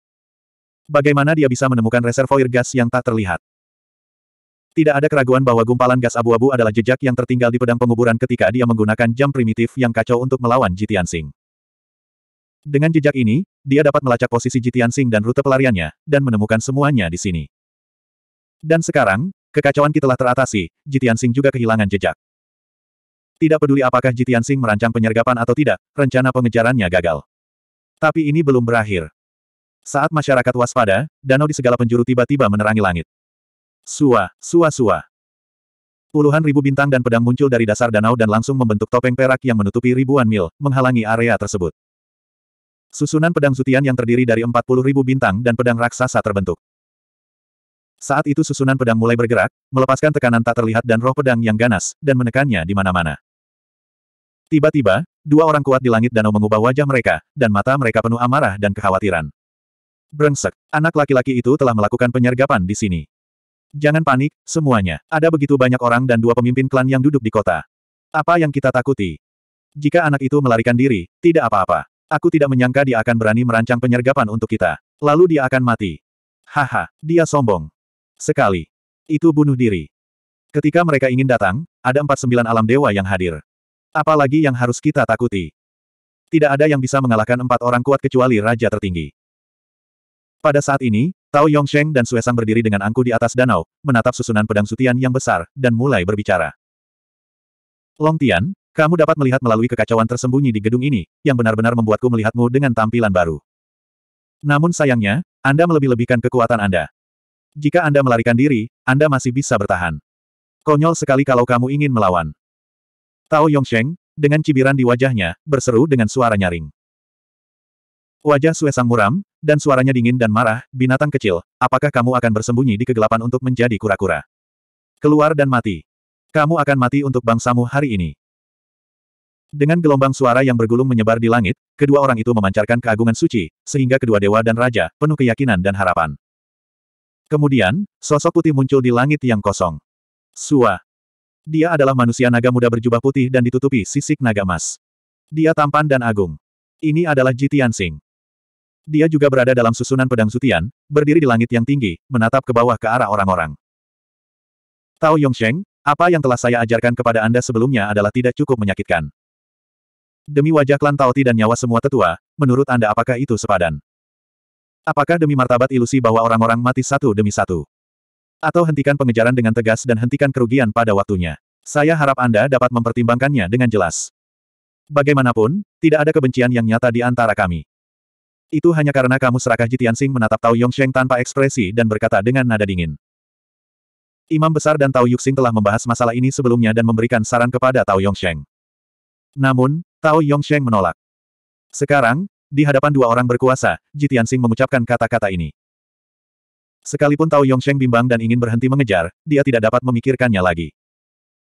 Bagaimana dia bisa menemukan reservoir gas yang tak terlihat? Tidak ada keraguan bahwa gumpalan gas abu-abu adalah jejak yang tertinggal di pedang penguburan ketika dia menggunakan jam primitif yang kacau untuk melawan Jitian Sing. Dengan jejak ini, dia dapat melacak posisi Jitian Sing dan rute pelariannya, dan menemukan semuanya di sini. Dan sekarang, kekacauan kita telah teratasi, Jitian Sing juga kehilangan jejak. Tidak peduli apakah Jitian Sing merancang penyergapan atau tidak, rencana pengejarannya gagal. Tapi ini belum berakhir. Saat masyarakat waspada, danau di segala penjuru tiba-tiba menerangi langit. Sua, sua, sua. Puluhan ribu bintang dan pedang muncul dari dasar danau dan langsung membentuk topeng perak yang menutupi ribuan mil, menghalangi area tersebut. Susunan pedang Zutian yang terdiri dari 40 ribu bintang dan pedang raksasa terbentuk. Saat itu susunan pedang mulai bergerak, melepaskan tekanan tak terlihat dan roh pedang yang ganas, dan menekannya di mana-mana. Tiba-tiba, dua orang kuat di langit danau mengubah wajah mereka, dan mata mereka penuh amarah dan kekhawatiran. Brengsek, anak laki-laki itu telah melakukan penyergapan di sini. Jangan panik, semuanya. Ada begitu banyak orang dan dua pemimpin klan yang duduk di kota. Apa yang kita takuti? Jika anak itu melarikan diri, tidak apa-apa. Aku tidak menyangka dia akan berani merancang penyergapan untuk kita. Lalu dia akan mati. Haha, dia sombong. Sekali. Itu bunuh diri. Ketika mereka ingin datang, ada empat sembilan alam dewa yang hadir. Apalagi yang harus kita takuti. Tidak ada yang bisa mengalahkan empat orang kuat kecuali raja tertinggi. Pada saat ini, Tao Yongsheng dan Suesang berdiri dengan angku di atas danau, menatap susunan pedang sutian yang besar, dan mulai berbicara. Long Tian, kamu dapat melihat melalui kekacauan tersembunyi di gedung ini, yang benar-benar membuatku melihatmu dengan tampilan baru. Namun sayangnya, Anda melebih-lebihkan kekuatan Anda. Jika Anda melarikan diri, Anda masih bisa bertahan. Konyol sekali kalau kamu ingin melawan. Tao Yongsheng, dengan cibiran di wajahnya, berseru dengan suara nyaring. Wajah Sang muram, dan suaranya dingin dan marah, binatang kecil, apakah kamu akan bersembunyi di kegelapan untuk menjadi kura-kura? Keluar dan mati. Kamu akan mati untuk bangsamu hari ini. Dengan gelombang suara yang bergulung menyebar di langit, kedua orang itu memancarkan keagungan suci, sehingga kedua dewa dan raja penuh keyakinan dan harapan. Kemudian, sosok putih muncul di langit yang kosong. Sua. Dia adalah manusia naga muda berjubah putih dan ditutupi sisik naga emas. Dia tampan dan agung. Ini adalah Jitian Sing. Dia juga berada dalam susunan pedang sutian, berdiri di langit yang tinggi, menatap ke bawah ke arah orang-orang. Tao Yongsheng, apa yang telah saya ajarkan kepada Anda sebelumnya adalah tidak cukup menyakitkan. Demi wajah klan Tao Ti dan nyawa semua tetua, menurut Anda apakah itu sepadan? Apakah demi martabat ilusi bahwa orang-orang mati satu demi satu? Atau hentikan pengejaran dengan tegas dan hentikan kerugian pada waktunya? Saya harap Anda dapat mempertimbangkannya dengan jelas. Bagaimanapun, tidak ada kebencian yang nyata di antara kami. Itu hanya karena kamu serakah Jitian Sing menatap Tao Yongsheng tanpa ekspresi dan berkata dengan nada dingin. Imam Besar dan Tao Yuxing telah membahas masalah ini sebelumnya dan memberikan saran kepada Tao Yongsheng. Namun, Tao Yongsheng menolak. Sekarang, di hadapan dua orang berkuasa, Ji Tianxing mengucapkan kata-kata ini. Sekalipun Tao Yongsheng bimbang dan ingin berhenti mengejar, dia tidak dapat memikirkannya lagi.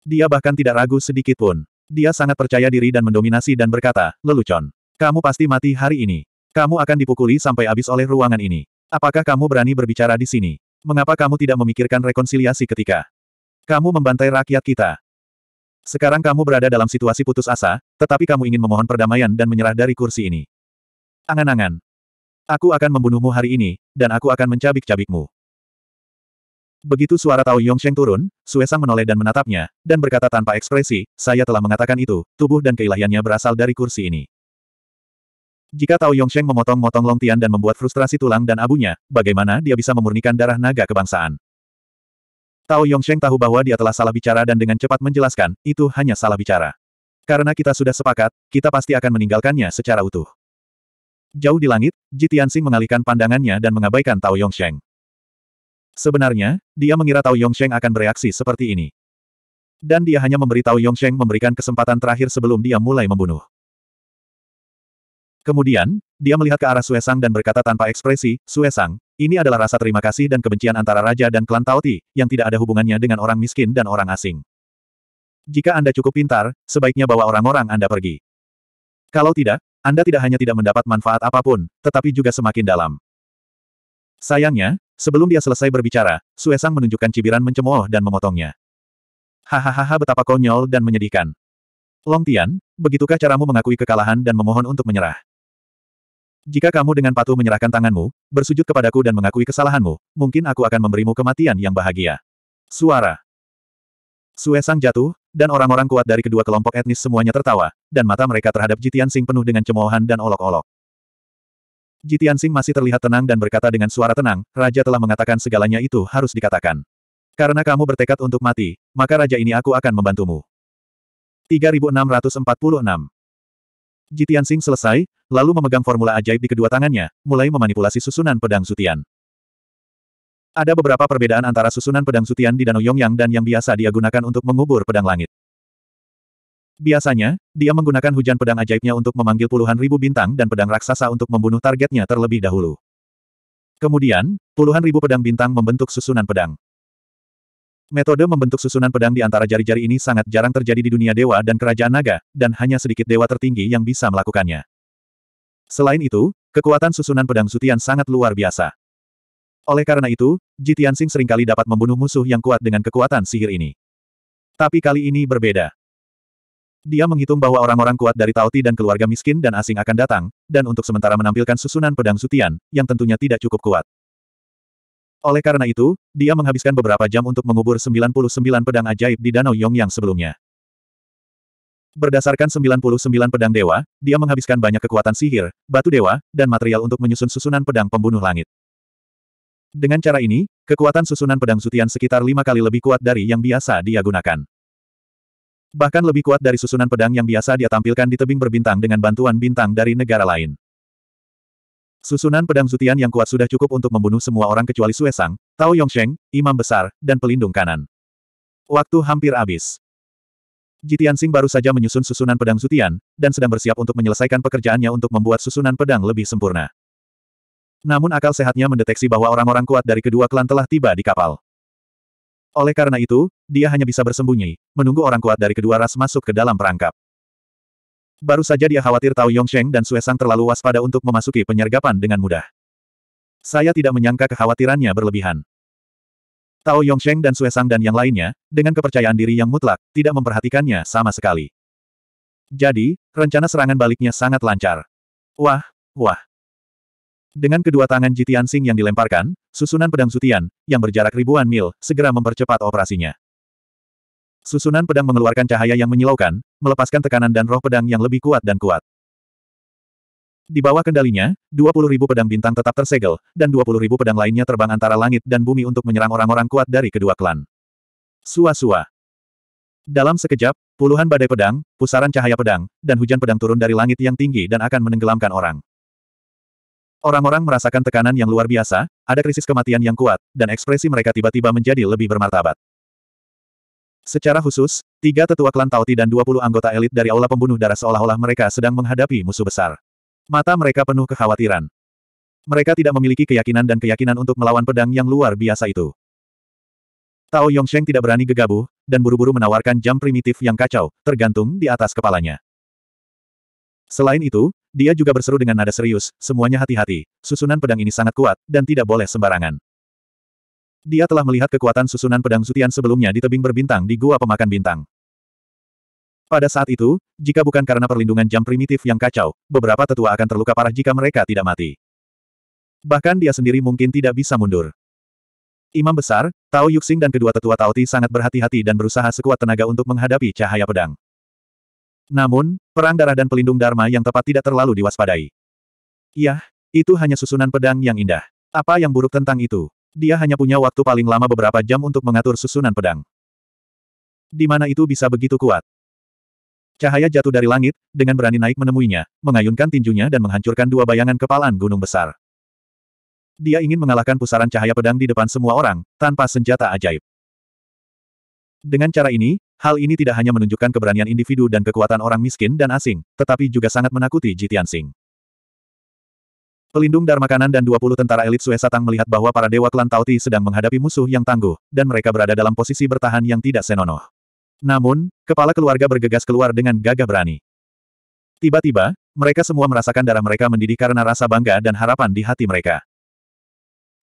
Dia bahkan tidak ragu sedikit pun. Dia sangat percaya diri dan mendominasi dan berkata, lelucon. Kamu pasti mati hari ini. Kamu akan dipukuli sampai habis oleh ruangan ini. Apakah kamu berani berbicara di sini? Mengapa kamu tidak memikirkan rekonsiliasi ketika kamu membantai rakyat kita? Sekarang kamu berada dalam situasi putus asa, tetapi kamu ingin memohon perdamaian dan menyerah dari kursi ini. Angan-angan. Aku akan membunuhmu hari ini, dan aku akan mencabik-cabikmu. Begitu suara Tao Yongsheng turun, Sang menoleh dan menatapnya, dan berkata tanpa ekspresi, saya telah mengatakan itu, tubuh dan keilahiannya berasal dari kursi ini. Jika Tao Yongsheng memotong-motong Long Tian dan membuat frustrasi tulang dan abunya, bagaimana dia bisa memurnikan darah naga kebangsaan? Tao Yongsheng tahu bahwa dia telah salah bicara dan dengan cepat menjelaskan, itu hanya salah bicara. Karena kita sudah sepakat, kita pasti akan meninggalkannya secara utuh. Jauh di langit, Ji Tianxing mengalihkan pandangannya dan mengabaikan Tao Yongsheng. Sebenarnya, dia mengira Tao Yongsheng akan bereaksi seperti ini. Dan dia hanya memberi Tao Yongsheng memberikan kesempatan terakhir sebelum dia mulai membunuh. Kemudian, dia melihat ke arah Suesang dan berkata tanpa ekspresi, Suesang, ini adalah rasa terima kasih dan kebencian antara raja dan klan Taoti, yang tidak ada hubungannya dengan orang miskin dan orang asing. Jika Anda cukup pintar, sebaiknya bawa orang-orang Anda pergi. Kalau tidak, anda tidak hanya tidak mendapat manfaat apapun, tetapi juga semakin dalam. Sayangnya, sebelum dia selesai berbicara, Suesang menunjukkan cibiran mencemooh dan memotongnya. Hahaha betapa konyol dan menyedihkan. Long Tian, begitukah caramu mengakui kekalahan dan memohon untuk menyerah? Jika kamu dengan patuh menyerahkan tanganmu, bersujud kepadaku dan mengakui kesalahanmu, mungkin aku akan memberimu kematian yang bahagia. Suara. Suesang jatuh, dan orang-orang kuat dari kedua kelompok etnis semuanya tertawa, dan mata mereka terhadap Jitian Sing penuh dengan cemoohan dan olok-olok. Jitian Sing masih terlihat tenang dan berkata dengan suara tenang, Raja telah mengatakan segalanya itu harus dikatakan. Karena kamu bertekad untuk mati, maka Raja ini aku akan membantumu. 3646 Jitian Sing selesai, lalu memegang formula ajaib di kedua tangannya, mulai memanipulasi susunan pedang Zutian. Ada beberapa perbedaan antara susunan pedang sutian di Danau Yongyang dan yang biasa dia gunakan untuk mengubur pedang langit. Biasanya, dia menggunakan hujan pedang ajaibnya untuk memanggil puluhan ribu bintang dan pedang raksasa untuk membunuh targetnya terlebih dahulu. Kemudian, puluhan ribu pedang bintang membentuk susunan pedang. Metode membentuk susunan pedang di antara jari-jari ini sangat jarang terjadi di dunia dewa dan kerajaan naga, dan hanya sedikit dewa tertinggi yang bisa melakukannya. Selain itu, kekuatan susunan pedang sutian sangat luar biasa. Oleh karena itu, Ji Tianxing seringkali dapat membunuh musuh yang kuat dengan kekuatan sihir ini. Tapi kali ini berbeda. Dia menghitung bahwa orang-orang kuat dari Tauti dan keluarga miskin dan asing akan datang, dan untuk sementara menampilkan susunan pedang sutian, yang tentunya tidak cukup kuat. Oleh karena itu, dia menghabiskan beberapa jam untuk mengubur 99 pedang ajaib di Danau Yong yang sebelumnya. Berdasarkan 99 pedang dewa, dia menghabiskan banyak kekuatan sihir, batu dewa, dan material untuk menyusun susunan pedang pembunuh langit. Dengan cara ini, kekuatan susunan pedang sutian sekitar lima kali lebih kuat dari yang biasa dia gunakan. Bahkan lebih kuat dari susunan pedang yang biasa dia tampilkan di tebing berbintang dengan bantuan bintang dari negara lain. Susunan pedang Zutian yang kuat sudah cukup untuk membunuh semua orang kecuali Suesang, Tao Yongsheng, Imam Besar, dan Pelindung Kanan. Waktu hampir habis. Jitian Sing baru saja menyusun susunan pedang Zutian, dan sedang bersiap untuk menyelesaikan pekerjaannya untuk membuat susunan pedang lebih sempurna. Namun akal sehatnya mendeteksi bahwa orang-orang kuat dari kedua klan telah tiba di kapal. Oleh karena itu, dia hanya bisa bersembunyi, menunggu orang kuat dari kedua ras masuk ke dalam perangkap. Baru saja dia khawatir Tao Yongsheng dan Suesang terlalu waspada untuk memasuki penyergapan dengan mudah. Saya tidak menyangka kekhawatirannya berlebihan. Tao Yongsheng dan Suesang dan yang lainnya, dengan kepercayaan diri yang mutlak, tidak memperhatikannya sama sekali. Jadi, rencana serangan baliknya sangat lancar. Wah, wah. Dengan kedua tangan Jitian Sing yang dilemparkan, susunan pedang Zutian, yang berjarak ribuan mil, segera mempercepat operasinya. Susunan pedang mengeluarkan cahaya yang menyilaukan, melepaskan tekanan dan roh pedang yang lebih kuat dan kuat. Di bawah kendalinya, ribu pedang bintang tetap tersegel, dan ribu pedang lainnya terbang antara langit dan bumi untuk menyerang orang-orang kuat dari kedua klan. Sua-sua. Dalam sekejap, puluhan badai pedang, pusaran cahaya pedang, dan hujan pedang turun dari langit yang tinggi dan akan menenggelamkan orang. Orang-orang merasakan tekanan yang luar biasa, ada krisis kematian yang kuat, dan ekspresi mereka tiba-tiba menjadi lebih bermartabat. Secara khusus, tiga tetua klan Tauti dan 20 anggota elit dari Aula Pembunuh Darah seolah-olah mereka sedang menghadapi musuh besar. Mata mereka penuh kekhawatiran. Mereka tidak memiliki keyakinan dan keyakinan untuk melawan pedang yang luar biasa itu. Tao Yongsheng tidak berani gegabah, dan buru-buru menawarkan jam primitif yang kacau, tergantung di atas kepalanya. Selain itu, dia juga berseru dengan nada serius, semuanya hati-hati, susunan pedang ini sangat kuat, dan tidak boleh sembarangan. Dia telah melihat kekuatan susunan pedang Zutian sebelumnya di tebing berbintang di Gua Pemakan Bintang. Pada saat itu, jika bukan karena perlindungan jam primitif yang kacau, beberapa tetua akan terluka parah jika mereka tidak mati. Bahkan dia sendiri mungkin tidak bisa mundur. Imam Besar, Tao Yuxing dan kedua tetua Tao Ti sangat berhati-hati dan berusaha sekuat tenaga untuk menghadapi cahaya pedang. Namun, perang darah dan pelindung Dharma yang tepat tidak terlalu diwaspadai. Yah, itu hanya susunan pedang yang indah. Apa yang buruk tentang itu? Dia hanya punya waktu paling lama beberapa jam untuk mengatur susunan pedang. Di mana itu bisa begitu kuat? Cahaya jatuh dari langit, dengan berani naik menemuinya, mengayunkan tinjunya dan menghancurkan dua bayangan kepalan gunung besar. Dia ingin mengalahkan pusaran cahaya pedang di depan semua orang, tanpa senjata ajaib. Dengan cara ini, Hal ini tidak hanya menunjukkan keberanian individu dan kekuatan orang miskin dan asing, tetapi juga sangat menakuti Jitian Sing. Pelindung Dharma Kanan dan 20 tentara elit Sue Satang melihat bahwa para dewa klan Tauti sedang menghadapi musuh yang tangguh, dan mereka berada dalam posisi bertahan yang tidak senonoh. Namun, kepala keluarga bergegas keluar dengan gagah berani. Tiba-tiba, mereka semua merasakan darah mereka mendidih karena rasa bangga dan harapan di hati mereka.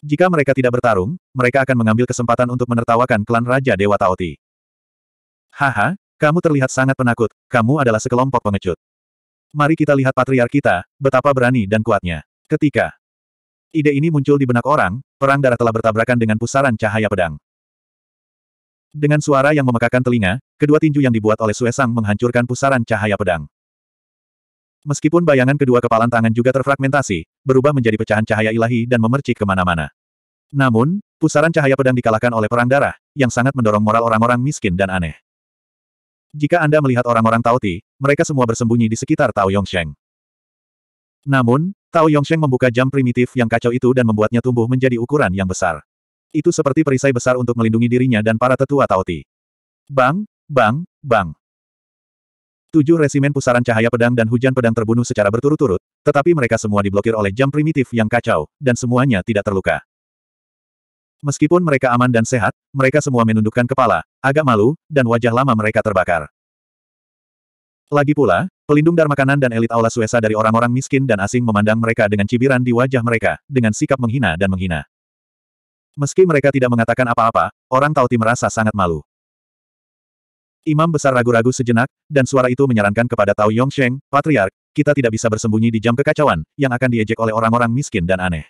Jika mereka tidak bertarung, mereka akan mengambil kesempatan untuk menertawakan klan Raja Dewa Taoti. Haha, kamu terlihat sangat penakut, kamu adalah sekelompok pengecut. Mari kita lihat patriark kita, betapa berani dan kuatnya. Ketika ide ini muncul di benak orang, perang darah telah bertabrakan dengan pusaran cahaya pedang. Dengan suara yang memekakan telinga, kedua tinju yang dibuat oleh Suesang menghancurkan pusaran cahaya pedang. Meskipun bayangan kedua kepalan tangan juga terfragmentasi, berubah menjadi pecahan cahaya ilahi dan memercik kemana-mana. Namun, pusaran cahaya pedang dikalahkan oleh perang darah, yang sangat mendorong moral orang-orang miskin dan aneh. Jika Anda melihat orang-orang Tauti, mereka semua bersembunyi di sekitar Tao Yongsheng. Namun, Tao Yongsheng membuka jam primitif yang kacau itu dan membuatnya tumbuh menjadi ukuran yang besar. Itu seperti perisai besar untuk melindungi dirinya dan para tetua Tauti. Bang, bang, bang. Tujuh resimen pusaran cahaya pedang dan hujan pedang terbunuh secara berturut-turut, tetapi mereka semua diblokir oleh jam primitif yang kacau, dan semuanya tidak terluka. Meskipun mereka aman dan sehat, mereka semua menundukkan kepala, agak malu, dan wajah lama mereka terbakar. Lagi pula, pelindung dharma kanan dan elit aula Suesa dari orang-orang miskin dan asing memandang mereka dengan cibiran di wajah mereka, dengan sikap menghina dan menghina. Meski mereka tidak mengatakan apa-apa, orang Tauti merasa sangat malu. Imam besar ragu-ragu sejenak, dan suara itu menyarankan kepada Tao Yongsheng, Patriark, kita tidak bisa bersembunyi di jam kekacauan, yang akan diejek oleh orang-orang miskin dan aneh.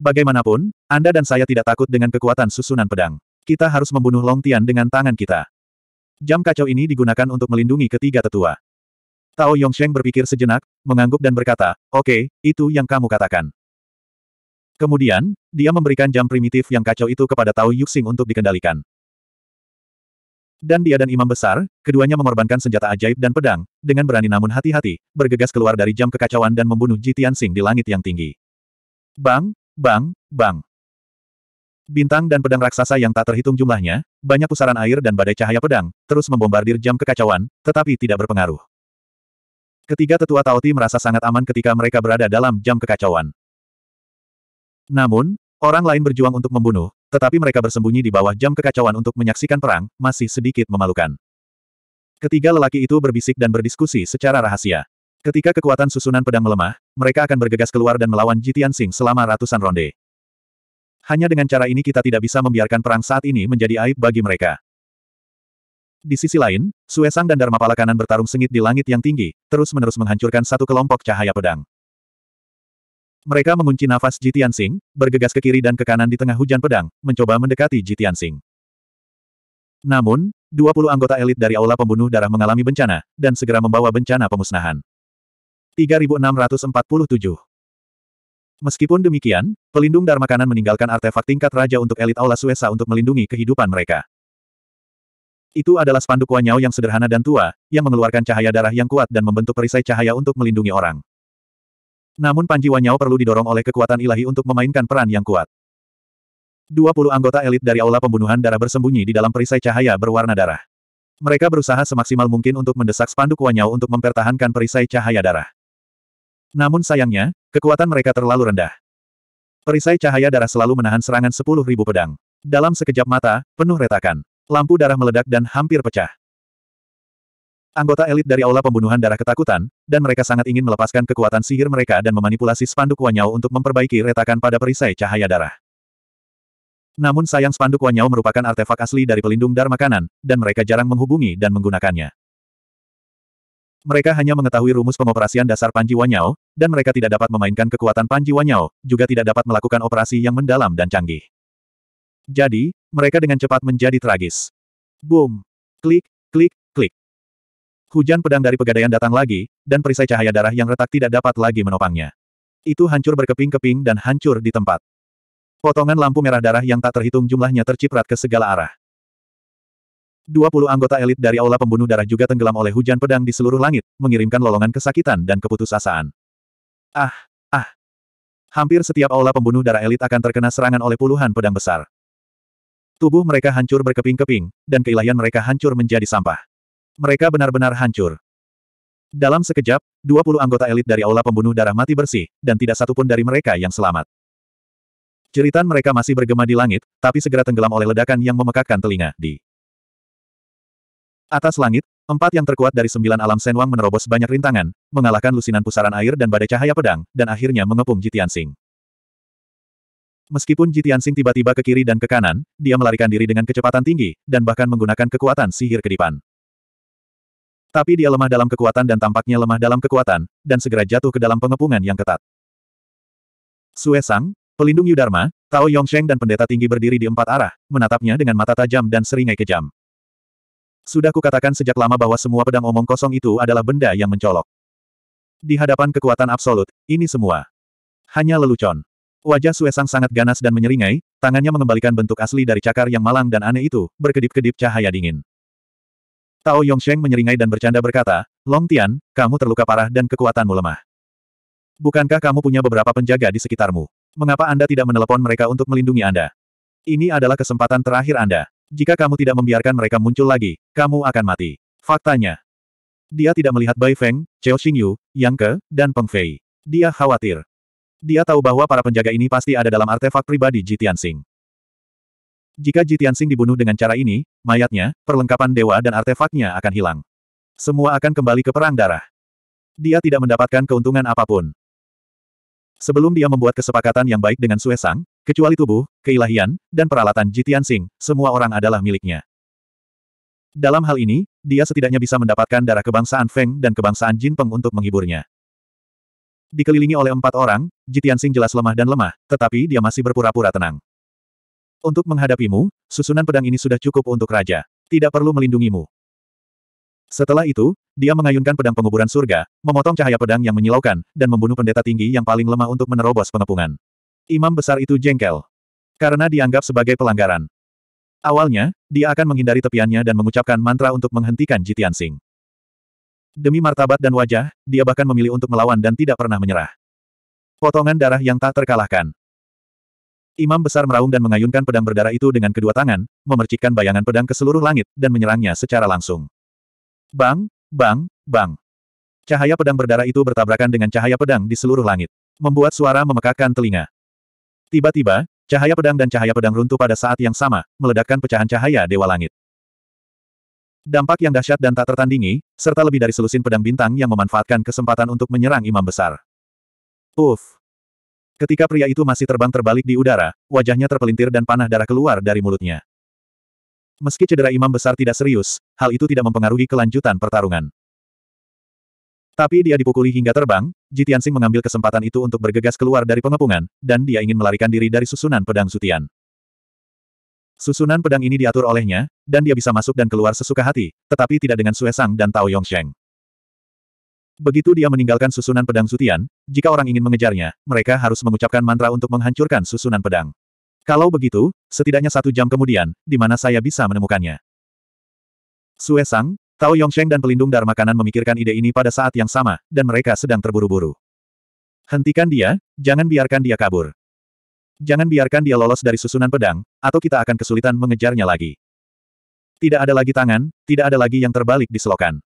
Bagaimanapun, Anda dan saya tidak takut dengan kekuatan susunan pedang. Kita harus membunuh Long Tian dengan tangan kita. Jam kacau ini digunakan untuk melindungi ketiga tetua. Tao Yongsheng berpikir sejenak, mengangguk dan berkata, Oke, okay, itu yang kamu katakan. Kemudian, dia memberikan jam primitif yang kacau itu kepada Tao Yuxing untuk dikendalikan. Dan dia dan Imam Besar, keduanya mengorbankan senjata ajaib dan pedang, dengan berani namun hati-hati, bergegas keluar dari jam kekacauan dan membunuh Ji Tianxing di langit yang tinggi. Bang, Bang, bang. Bintang dan pedang raksasa yang tak terhitung jumlahnya, banyak pusaran air dan badai cahaya pedang, terus membombardir jam kekacauan, tetapi tidak berpengaruh. Ketiga tetua Taoti merasa sangat aman ketika mereka berada dalam jam kekacauan. Namun, orang lain berjuang untuk membunuh, tetapi mereka bersembunyi di bawah jam kekacauan untuk menyaksikan perang, masih sedikit memalukan. Ketiga lelaki itu berbisik dan berdiskusi secara rahasia. Ketika kekuatan susunan pedang melemah, mereka akan bergegas keluar dan melawan Jitian Sing selama ratusan ronde. Hanya dengan cara ini kita tidak bisa membiarkan perang saat ini menjadi aib bagi mereka. Di sisi lain, Suesang dan Dharmapala kanan bertarung sengit di langit yang tinggi, terus-menerus menghancurkan satu kelompok cahaya pedang. Mereka mengunci nafas Jitian Sing, bergegas ke kiri dan ke kanan di tengah hujan pedang, mencoba mendekati Jitian Sing. Namun, 20 anggota elit dari Aula Pembunuh Darah mengalami bencana, dan segera membawa bencana pemusnahan. 3647. Meskipun demikian, pelindung Dharma Kanan meninggalkan artefak tingkat raja untuk elit Aula Suesa untuk melindungi kehidupan mereka. Itu adalah spanduk Wanyao yang sederhana dan tua, yang mengeluarkan cahaya darah yang kuat dan membentuk perisai cahaya untuk melindungi orang. Namun Panji Wanyao perlu didorong oleh kekuatan ilahi untuk memainkan peran yang kuat. 20 anggota elit dari Aula Pembunuhan Darah bersembunyi di dalam perisai cahaya berwarna darah. Mereka berusaha semaksimal mungkin untuk mendesak spanduk Wanyao untuk mempertahankan perisai cahaya darah. Namun sayangnya, kekuatan mereka terlalu rendah. Perisai cahaya darah selalu menahan serangan 10.000 pedang. Dalam sekejap mata, penuh retakan. Lampu darah meledak dan hampir pecah. Anggota elit dari aula pembunuhan darah ketakutan, dan mereka sangat ingin melepaskan kekuatan sihir mereka dan memanipulasi spanduk Wanyao untuk memperbaiki retakan pada perisai cahaya darah. Namun sayang spanduk Wanyao merupakan artefak asli dari pelindung Dharma Kanan, dan mereka jarang menghubungi dan menggunakannya. Mereka hanya mengetahui rumus pengoperasian dasar Panji Wanyao, dan mereka tidak dapat memainkan kekuatan Panji Wanyao, juga tidak dapat melakukan operasi yang mendalam dan canggih. Jadi, mereka dengan cepat menjadi tragis. Boom! Klik, klik, klik. Hujan pedang dari pegadaian datang lagi, dan perisai cahaya darah yang retak tidak dapat lagi menopangnya. Itu hancur berkeping-keping dan hancur di tempat. Potongan lampu merah darah yang tak terhitung jumlahnya terciprat ke segala arah. 20 anggota elit dari Aula Pembunuh Darah juga tenggelam oleh hujan pedang di seluruh langit, mengirimkan lolongan kesakitan dan keputusasaan. Ah, ah. Hampir setiap Aula Pembunuh Darah elit akan terkena serangan oleh puluhan pedang besar. Tubuh mereka hancur berkeping-keping, dan keilahian mereka hancur menjadi sampah. Mereka benar-benar hancur. Dalam sekejap, 20 anggota elit dari Aula Pembunuh Darah mati bersih, dan tidak satupun dari mereka yang selamat. Jeritan mereka masih bergema di langit, tapi segera tenggelam oleh ledakan yang memekakkan telinga di Atas langit, empat yang terkuat dari sembilan alam Senwang menerobos banyak rintangan, mengalahkan lusinan pusaran air dan badai cahaya pedang, dan akhirnya mengepung Jitian Sing. Meskipun Jitian Sing tiba-tiba ke kiri dan ke kanan, dia melarikan diri dengan kecepatan tinggi, dan bahkan menggunakan kekuatan sihir kedipan. Tapi dia lemah dalam kekuatan dan tampaknya lemah dalam kekuatan, dan segera jatuh ke dalam pengepungan yang ketat. Sue Sang, pelindung Yudharma, Tao Yongsheng dan pendeta tinggi berdiri di empat arah, menatapnya dengan mata tajam dan seringai kejam. Sudah kukatakan sejak lama bahwa semua pedang omong kosong itu adalah benda yang mencolok. Di hadapan kekuatan absolut, ini semua. Hanya lelucon. Wajah Suesang sangat ganas dan menyeringai, tangannya mengembalikan bentuk asli dari cakar yang malang dan aneh itu, berkedip-kedip cahaya dingin. Tao Yongsheng menyeringai dan bercanda berkata, Long Tian, kamu terluka parah dan kekuatanmu lemah. Bukankah kamu punya beberapa penjaga di sekitarmu? Mengapa Anda tidak menelepon mereka untuk melindungi Anda? Ini adalah kesempatan terakhir Anda. Jika kamu tidak membiarkan mereka muncul lagi, kamu akan mati. Faktanya. Dia tidak melihat Bai Feng, Cao Xingyu, Yang Ke, dan Peng Fei. Dia khawatir. Dia tahu bahwa para penjaga ini pasti ada dalam artefak pribadi Ji Tianxing. Jika Ji Tianxing dibunuh dengan cara ini, mayatnya, perlengkapan dewa dan artefaknya akan hilang. Semua akan kembali ke perang darah. Dia tidak mendapatkan keuntungan apapun. Sebelum dia membuat kesepakatan yang baik dengan Sue Sang, Kecuali tubuh, keilahian, dan peralatan Jitian Sing, semua orang adalah miliknya. Dalam hal ini, dia setidaknya bisa mendapatkan darah kebangsaan Feng dan kebangsaan Jin Peng untuk menghiburnya. Dikelilingi oleh empat orang, Jitian Sing jelas lemah dan lemah, tetapi dia masih berpura-pura tenang. Untuk menghadapimu, susunan pedang ini sudah cukup untuk raja. Tidak perlu melindungimu. Setelah itu, dia mengayunkan pedang penguburan surga, memotong cahaya pedang yang menyilaukan, dan membunuh pendeta tinggi yang paling lemah untuk menerobos pengepungan. Imam besar itu jengkel. Karena dianggap sebagai pelanggaran. Awalnya, dia akan menghindari tepiannya dan mengucapkan mantra untuk menghentikan Jitian Sing. Demi martabat dan wajah, dia bahkan memilih untuk melawan dan tidak pernah menyerah. Potongan darah yang tak terkalahkan. Imam besar meraung dan mengayunkan pedang berdarah itu dengan kedua tangan, memercikkan bayangan pedang ke seluruh langit, dan menyerangnya secara langsung. Bang, bang, bang. Cahaya pedang berdarah itu bertabrakan dengan cahaya pedang di seluruh langit. Membuat suara memekakan telinga. Tiba-tiba, cahaya pedang dan cahaya pedang runtuh pada saat yang sama, meledakkan pecahan cahaya Dewa Langit. Dampak yang dahsyat dan tak tertandingi, serta lebih dari selusin pedang bintang yang memanfaatkan kesempatan untuk menyerang imam besar. Uff! Ketika pria itu masih terbang terbalik di udara, wajahnya terpelintir dan panah darah keluar dari mulutnya. Meski cedera imam besar tidak serius, hal itu tidak mempengaruhi kelanjutan pertarungan. Tapi dia dipukuli hingga terbang, Jitiansing mengambil kesempatan itu untuk bergegas keluar dari pengepungan, dan dia ingin melarikan diri dari susunan pedang Sutian. Susunan pedang ini diatur olehnya, dan dia bisa masuk dan keluar sesuka hati, tetapi tidak dengan Suesang dan Tao Yongsheng. Begitu dia meninggalkan susunan pedang Sutian, jika orang ingin mengejarnya, mereka harus mengucapkan mantra untuk menghancurkan susunan pedang. Kalau begitu, setidaknya satu jam kemudian, di mana saya bisa menemukannya. Suesang, Tao Yongsheng dan pelindung Dharma Kanan memikirkan ide ini pada saat yang sama, dan mereka sedang terburu-buru. Hentikan dia, jangan biarkan dia kabur. Jangan biarkan dia lolos dari susunan pedang, atau kita akan kesulitan mengejarnya lagi. Tidak ada lagi tangan, tidak ada lagi yang terbalik di selokan.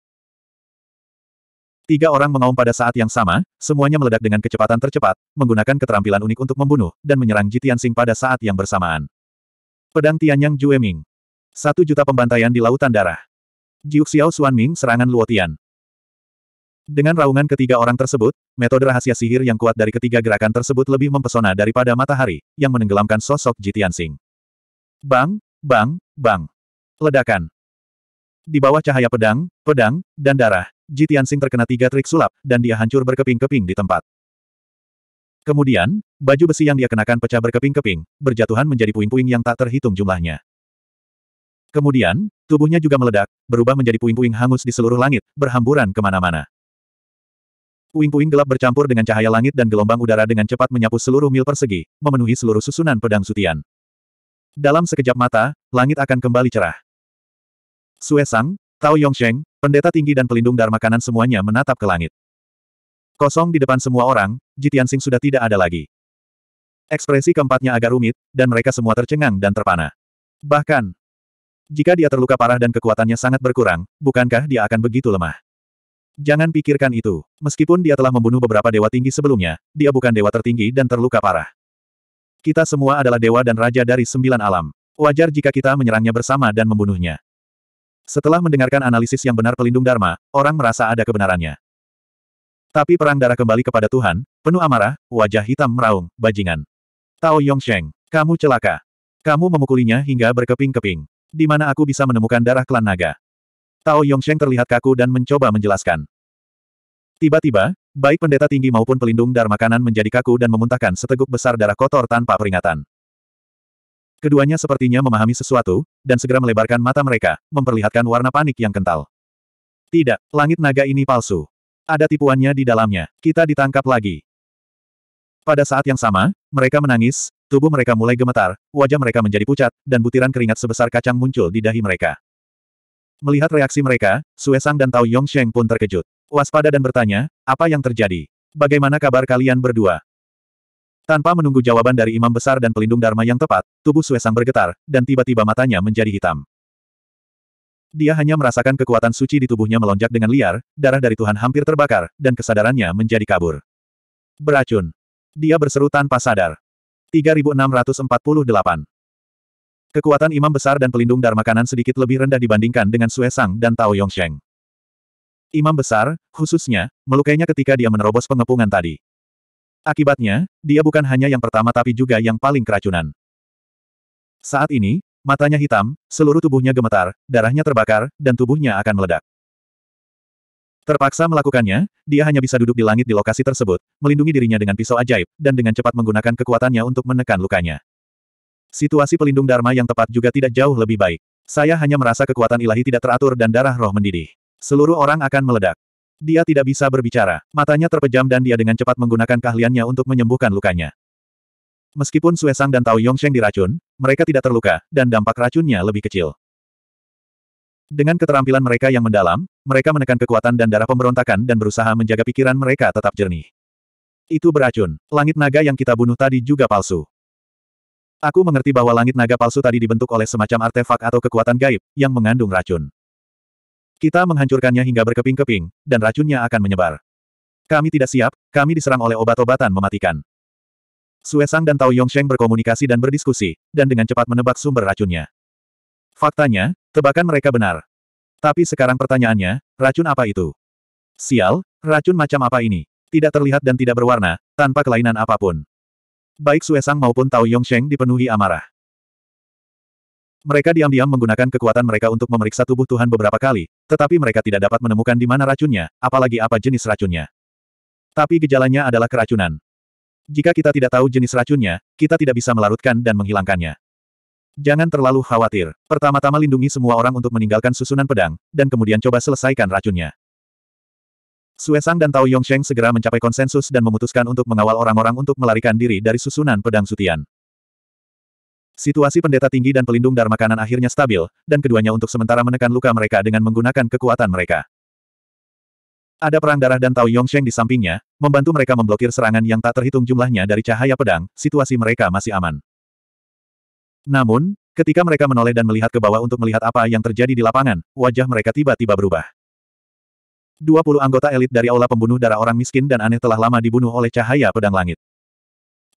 Tiga orang mengaum pada saat yang sama, semuanya meledak dengan kecepatan tercepat, menggunakan keterampilan unik untuk membunuh, dan menyerang Jitian Sing pada saat yang bersamaan. Pedang Tianyang Jueming. Satu juta pembantaian di lautan darah. Jiuxiao, Xiao Xuanming serangan Luotian. Dengan raungan ketiga orang tersebut, metode rahasia sihir yang kuat dari ketiga gerakan tersebut lebih mempesona daripada matahari, yang menenggelamkan sosok Sing. Bang, bang, bang. Ledakan. Di bawah cahaya pedang, pedang, dan darah, Sing terkena tiga trik sulap, dan dia hancur berkeping-keping di tempat. Kemudian, baju besi yang dia kenakan pecah berkeping-keping, berjatuhan menjadi puing-puing yang tak terhitung jumlahnya. Kemudian, tubuhnya juga meledak, berubah menjadi puing-puing hangus di seluruh langit, berhamburan kemana-mana. Puing-puing gelap bercampur dengan cahaya langit dan gelombang udara dengan cepat menyapu seluruh mil persegi, memenuhi seluruh susunan pedang sutian. Dalam sekejap mata, langit akan kembali cerah. Suesang, Tao Yongsheng, pendeta tinggi dan pelindung Dharma kanan semuanya menatap ke langit. Kosong di depan semua orang, Jitiansing sudah tidak ada lagi. Ekspresi keempatnya agak rumit, dan mereka semua tercengang dan terpana. Bahkan, jika dia terluka parah dan kekuatannya sangat berkurang, bukankah dia akan begitu lemah? Jangan pikirkan itu. Meskipun dia telah membunuh beberapa dewa tinggi sebelumnya, dia bukan dewa tertinggi dan terluka parah. Kita semua adalah dewa dan raja dari sembilan alam. Wajar jika kita menyerangnya bersama dan membunuhnya. Setelah mendengarkan analisis yang benar pelindung Dharma, orang merasa ada kebenarannya. Tapi perang darah kembali kepada Tuhan, penuh amarah, wajah hitam meraung, bajingan. Tao Yongsheng, kamu celaka. Kamu memukulinya hingga berkeping-keping di mana aku bisa menemukan darah klan naga. Tao Yongsheng terlihat kaku dan mencoba menjelaskan. Tiba-tiba, baik pendeta tinggi maupun pelindung Darah Makanan menjadi kaku dan memuntahkan seteguk besar darah kotor tanpa peringatan. Keduanya sepertinya memahami sesuatu, dan segera melebarkan mata mereka, memperlihatkan warna panik yang kental. Tidak, langit naga ini palsu. Ada tipuannya di dalamnya, kita ditangkap lagi. Pada saat yang sama, mereka menangis, Tubuh mereka mulai gemetar, wajah mereka menjadi pucat, dan butiran keringat sebesar kacang muncul di dahi mereka. Melihat reaksi mereka, Suesang dan Tao Yongsheng pun terkejut. Waspada dan bertanya, apa yang terjadi? Bagaimana kabar kalian berdua? Tanpa menunggu jawaban dari imam besar dan pelindung Dharma yang tepat, tubuh Suesang bergetar, dan tiba-tiba matanya menjadi hitam. Dia hanya merasakan kekuatan suci di tubuhnya melonjak dengan liar, darah dari Tuhan hampir terbakar, dan kesadarannya menjadi kabur. Beracun. Dia berseru tanpa sadar. 3648. Kekuatan imam besar dan pelindung Dharma kanan sedikit lebih rendah dibandingkan dengan Sue Sang dan Tao Yongsheng. Imam besar, khususnya, melukainya ketika dia menerobos pengepungan tadi. Akibatnya, dia bukan hanya yang pertama tapi juga yang paling keracunan. Saat ini, matanya hitam, seluruh tubuhnya gemetar, darahnya terbakar, dan tubuhnya akan meledak. Terpaksa melakukannya, dia hanya bisa duduk di langit di lokasi tersebut, melindungi dirinya dengan pisau ajaib, dan dengan cepat menggunakan kekuatannya untuk menekan lukanya. Situasi pelindung Dharma yang tepat juga tidak jauh lebih baik. Saya hanya merasa kekuatan ilahi tidak teratur dan darah roh mendidih. Seluruh orang akan meledak. Dia tidak bisa berbicara, matanya terpejam dan dia dengan cepat menggunakan keahliannya untuk menyembuhkan lukanya. Meskipun Suesang dan Tao Yongsheng diracun, mereka tidak terluka, dan dampak racunnya lebih kecil. Dengan keterampilan mereka yang mendalam, mereka menekan kekuatan dan darah pemberontakan dan berusaha menjaga pikiran mereka tetap jernih. Itu beracun. Langit naga yang kita bunuh tadi juga palsu. Aku mengerti bahwa langit naga palsu tadi dibentuk oleh semacam artefak atau kekuatan gaib, yang mengandung racun. Kita menghancurkannya hingga berkeping-keping, dan racunnya akan menyebar. Kami tidak siap, kami diserang oleh obat-obatan mematikan. Suesang dan Tao Yongsheng berkomunikasi dan berdiskusi, dan dengan cepat menebak sumber racunnya. Faktanya, tebakan mereka benar. Tapi sekarang pertanyaannya, racun apa itu? Sial, racun macam apa ini? Tidak terlihat dan tidak berwarna, tanpa kelainan apapun. Baik Suesang maupun Tao Yongsheng dipenuhi amarah. Mereka diam-diam menggunakan kekuatan mereka untuk memeriksa tubuh Tuhan beberapa kali, tetapi mereka tidak dapat menemukan di mana racunnya, apalagi apa jenis racunnya. Tapi gejalanya adalah keracunan. Jika kita tidak tahu jenis racunnya, kita tidak bisa melarutkan dan menghilangkannya. Jangan terlalu khawatir. Pertama-tama lindungi semua orang untuk meninggalkan susunan pedang, dan kemudian coba selesaikan racunnya. Suesang dan Tao Yongsheng segera mencapai konsensus dan memutuskan untuk mengawal orang-orang untuk melarikan diri dari susunan pedang sutian. Situasi pendeta tinggi dan pelindung dharma kanan akhirnya stabil, dan keduanya untuk sementara menekan luka mereka dengan menggunakan kekuatan mereka. Ada perang darah dan Tao Yongsheng di sampingnya, membantu mereka memblokir serangan yang tak terhitung jumlahnya dari cahaya pedang, situasi mereka masih aman. Namun, ketika mereka menoleh dan melihat ke bawah untuk melihat apa yang terjadi di lapangan, wajah mereka tiba-tiba berubah. 20 anggota elit dari aula pembunuh darah orang miskin dan aneh telah lama dibunuh oleh cahaya pedang langit.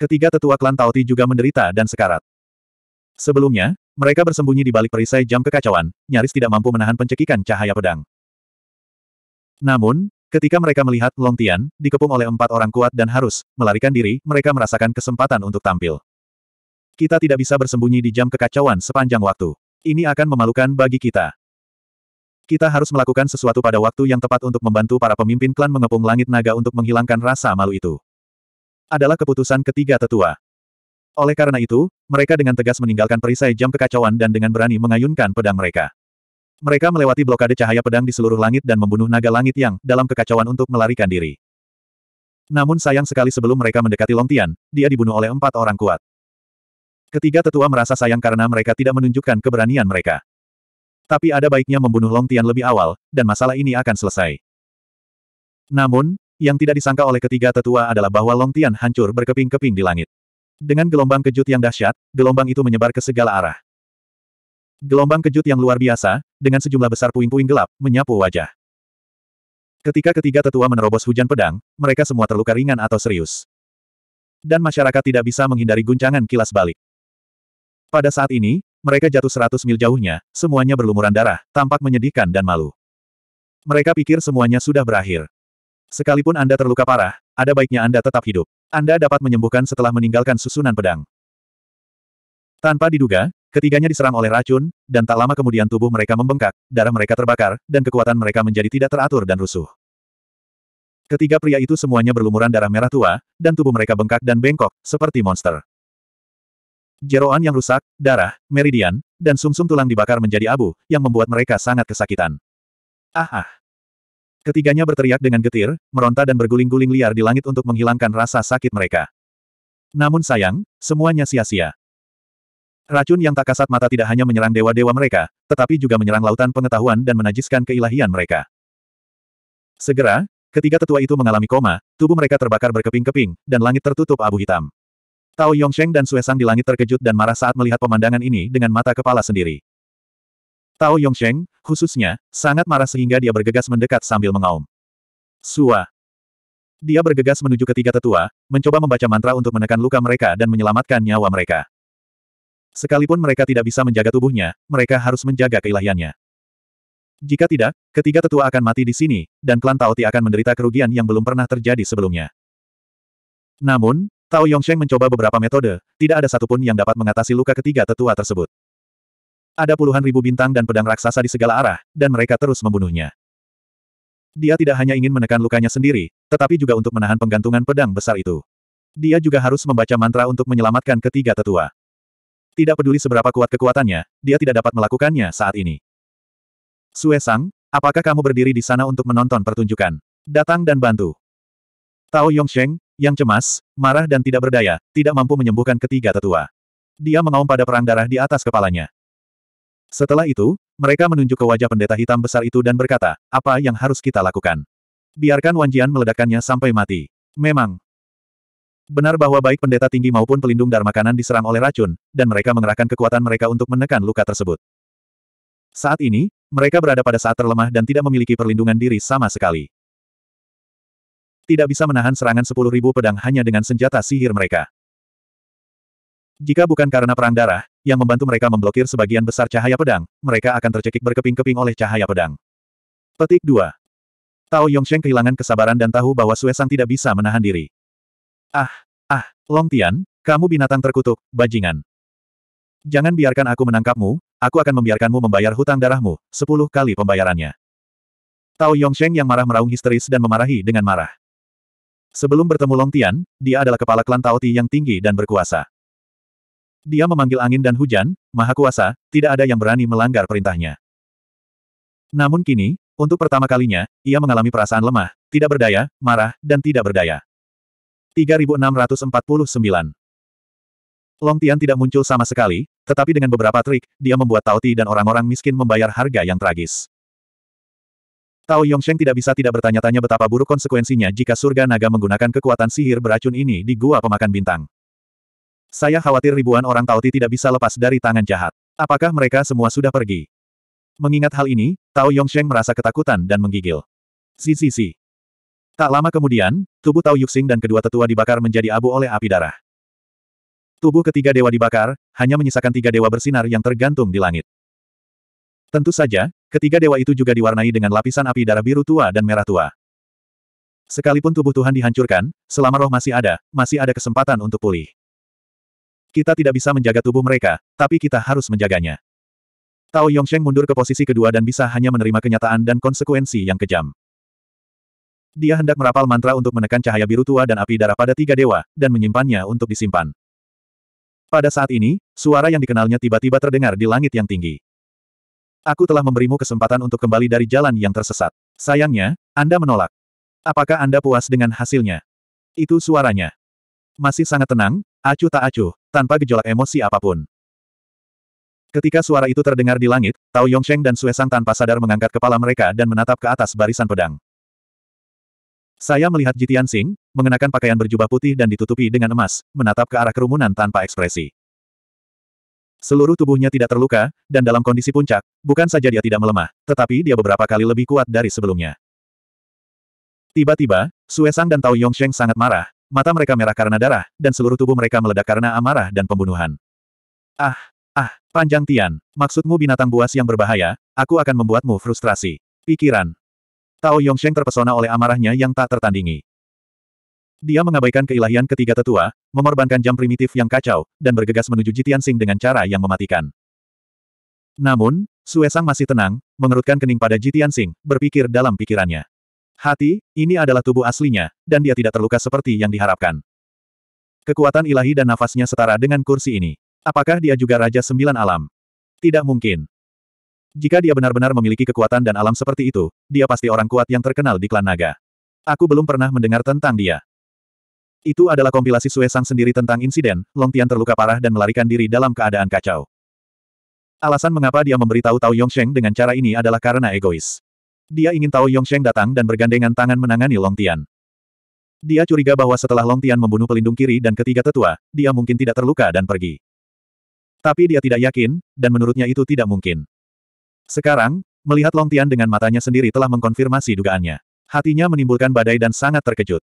Ketiga tetua klan Tauti juga menderita dan sekarat. Sebelumnya, mereka bersembunyi di balik perisai jam kekacauan, nyaris tidak mampu menahan pencekikan cahaya pedang. Namun, ketika mereka melihat Long Tian, dikepung oleh empat orang kuat dan harus melarikan diri, mereka merasakan kesempatan untuk tampil. Kita tidak bisa bersembunyi di jam kekacauan sepanjang waktu. Ini akan memalukan bagi kita. Kita harus melakukan sesuatu pada waktu yang tepat untuk membantu para pemimpin klan mengepung langit naga untuk menghilangkan rasa malu itu. Adalah keputusan ketiga tetua. Oleh karena itu, mereka dengan tegas meninggalkan perisai jam kekacauan dan dengan berani mengayunkan pedang mereka. Mereka melewati blokade cahaya pedang di seluruh langit dan membunuh naga langit yang dalam kekacauan untuk melarikan diri. Namun sayang sekali sebelum mereka mendekati Longtian, dia dibunuh oleh empat orang kuat. Ketiga tetua merasa sayang karena mereka tidak menunjukkan keberanian mereka. Tapi ada baiknya membunuh Long Tian lebih awal, dan masalah ini akan selesai. Namun, yang tidak disangka oleh ketiga tetua adalah bahwa Long Tian hancur berkeping-keping di langit. Dengan gelombang kejut yang dahsyat, gelombang itu menyebar ke segala arah. Gelombang kejut yang luar biasa, dengan sejumlah besar puing-puing gelap, menyapu wajah. Ketika ketiga tetua menerobos hujan pedang, mereka semua terluka ringan atau serius. Dan masyarakat tidak bisa menghindari guncangan kilas balik. Pada saat ini, mereka jatuh seratus mil jauhnya, semuanya berlumuran darah, tampak menyedihkan dan malu. Mereka pikir semuanya sudah berakhir. Sekalipun Anda terluka parah, ada baiknya Anda tetap hidup. Anda dapat menyembuhkan setelah meninggalkan susunan pedang. Tanpa diduga, ketiganya diserang oleh racun, dan tak lama kemudian tubuh mereka membengkak, darah mereka terbakar, dan kekuatan mereka menjadi tidak teratur dan rusuh. Ketiga pria itu semuanya berlumuran darah merah tua, dan tubuh mereka bengkak dan bengkok, seperti monster. Jeroan yang rusak, darah, meridian, dan sumsum -sum tulang dibakar menjadi abu, yang membuat mereka sangat kesakitan. Ah ah. Ketiganya berteriak dengan getir, meronta dan berguling-guling liar di langit untuk menghilangkan rasa sakit mereka. Namun sayang, semuanya sia-sia. Racun yang tak kasat mata tidak hanya menyerang dewa-dewa mereka, tetapi juga menyerang lautan pengetahuan dan menajiskan keilahian mereka. Segera, ketiga tetua itu mengalami koma, tubuh mereka terbakar berkeping-keping, dan langit tertutup abu hitam. Tao Yongsheng dan Suesang di langit terkejut dan marah saat melihat pemandangan ini dengan mata kepala sendiri. Tao Yongsheng, khususnya, sangat marah sehingga dia bergegas mendekat sambil mengaum. Sua. Dia bergegas menuju ketiga tetua, mencoba membaca mantra untuk menekan luka mereka dan menyelamatkan nyawa mereka. Sekalipun mereka tidak bisa menjaga tubuhnya, mereka harus menjaga keilahiannya. Jika tidak, ketiga tetua akan mati di sini, dan klan Tao Ti akan menderita kerugian yang belum pernah terjadi sebelumnya. Namun, Tao Yongsheng mencoba beberapa metode, tidak ada satupun yang dapat mengatasi luka ketiga tetua tersebut. Ada puluhan ribu bintang dan pedang raksasa di segala arah, dan mereka terus membunuhnya. Dia tidak hanya ingin menekan lukanya sendiri, tetapi juga untuk menahan penggantungan pedang besar itu. Dia juga harus membaca mantra untuk menyelamatkan ketiga tetua. Tidak peduli seberapa kuat kekuatannya, dia tidak dapat melakukannya saat ini. Sue Sang, apakah kamu berdiri di sana untuk menonton pertunjukan? Datang dan bantu. Tao Yongsheng, yang cemas, marah dan tidak berdaya, tidak mampu menyembuhkan ketiga tetua. Dia mengaum pada perang darah di atas kepalanya. Setelah itu, mereka menunjuk ke wajah pendeta hitam besar itu dan berkata, apa yang harus kita lakukan? Biarkan Wanjian meledakkannya sampai mati. Memang. Benar bahwa baik pendeta tinggi maupun pelindung dar makanan diserang oleh racun, dan mereka mengerahkan kekuatan mereka untuk menekan luka tersebut. Saat ini, mereka berada pada saat terlemah dan tidak memiliki perlindungan diri sama sekali tidak bisa menahan serangan ribu pedang hanya dengan senjata sihir mereka. Jika bukan karena perang darah, yang membantu mereka memblokir sebagian besar cahaya pedang, mereka akan tercekik berkeping-keping oleh cahaya pedang. Petik 2. Tao Yongsheng kehilangan kesabaran dan tahu bahwa Sang tidak bisa menahan diri. Ah, ah, Long Tian, kamu binatang terkutuk, bajingan. Jangan biarkan aku menangkapmu, aku akan membiarkanmu membayar hutang darahmu, sepuluh kali pembayarannya. Tao Yongsheng yang marah meraung histeris dan memarahi dengan marah. Sebelum bertemu Long Tian, dia adalah kepala klan Taoti yang tinggi dan berkuasa. Dia memanggil angin dan hujan, maha kuasa, tidak ada yang berani melanggar perintahnya. Namun kini, untuk pertama kalinya, ia mengalami perasaan lemah, tidak berdaya, marah, dan tidak berdaya. 3649 Long Tian tidak muncul sama sekali, tetapi dengan beberapa trik, dia membuat Ti dan orang-orang miskin membayar harga yang tragis. Tao Yongsheng tidak bisa tidak bertanya-tanya betapa buruk konsekuensinya jika surga naga menggunakan kekuatan sihir beracun ini di gua pemakan bintang. Saya khawatir ribuan orang Taoti tidak bisa lepas dari tangan jahat. Apakah mereka semua sudah pergi? Mengingat hal ini, Tao Yongsheng merasa ketakutan dan menggigil. si. Tak lama kemudian, tubuh Tao Yuxing dan kedua tetua dibakar menjadi abu oleh api darah. Tubuh ketiga dewa dibakar, hanya menyisakan tiga dewa bersinar yang tergantung di langit. Tentu saja, ketiga dewa itu juga diwarnai dengan lapisan api darah biru tua dan merah tua. Sekalipun tubuh Tuhan dihancurkan, selama roh masih ada, masih ada kesempatan untuk pulih. Kita tidak bisa menjaga tubuh mereka, tapi kita harus menjaganya. Tao Yongsheng mundur ke posisi kedua dan bisa hanya menerima kenyataan dan konsekuensi yang kejam. Dia hendak merapal mantra untuk menekan cahaya biru tua dan api darah pada tiga dewa, dan menyimpannya untuk disimpan. Pada saat ini, suara yang dikenalnya tiba-tiba terdengar di langit yang tinggi. Aku telah memberimu kesempatan untuk kembali dari jalan yang tersesat. Sayangnya, Anda menolak. Apakah Anda puas dengan hasilnya? Itu suaranya. Masih sangat tenang, acuh tak acuh, tanpa gejolak emosi apapun. Ketika suara itu terdengar di langit, Tao Yongsheng dan Suesang tanpa sadar mengangkat kepala mereka dan menatap ke atas barisan pedang. Saya melihat Jitian Sing, mengenakan pakaian berjubah putih dan ditutupi dengan emas, menatap ke arah kerumunan tanpa ekspresi. Seluruh tubuhnya tidak terluka, dan dalam kondisi puncak, bukan saja dia tidak melemah, tetapi dia beberapa kali lebih kuat dari sebelumnya. Tiba-tiba, Sue Sang dan Tao Yongsheng sangat marah, mata mereka merah karena darah, dan seluruh tubuh mereka meledak karena amarah dan pembunuhan. Ah, ah, Panjang Tian, maksudmu binatang buas yang berbahaya, aku akan membuatmu frustrasi. Pikiran. Tao Yongsheng terpesona oleh amarahnya yang tak tertandingi. Dia mengabaikan keilahian ketiga tetua, mengorbankan jam primitif yang kacau, dan bergegas menuju Jitian Sing dengan cara yang mematikan. Namun, Suesang masih tenang, mengerutkan kening pada Jitian Sing, berpikir dalam pikirannya. Hati, ini adalah tubuh aslinya, dan dia tidak terluka seperti yang diharapkan. Kekuatan ilahi dan nafasnya setara dengan kursi ini. Apakah dia juga Raja Sembilan Alam? Tidak mungkin. Jika dia benar-benar memiliki kekuatan dan alam seperti itu, dia pasti orang kuat yang terkenal di klan naga. Aku belum pernah mendengar tentang dia. Itu adalah kompilasi Sue Sang sendiri tentang insiden, Long Tian terluka parah dan melarikan diri dalam keadaan kacau. Alasan mengapa dia memberitahu Tao Yongsheng dengan cara ini adalah karena egois. Dia ingin Tao Yongsheng datang dan bergandengan tangan menangani Long Tian. Dia curiga bahwa setelah Long Tian membunuh pelindung kiri dan ketiga tetua, dia mungkin tidak terluka dan pergi. Tapi dia tidak yakin, dan menurutnya itu tidak mungkin. Sekarang, melihat Long Tian dengan matanya sendiri telah mengkonfirmasi dugaannya. Hatinya menimbulkan badai dan sangat terkejut.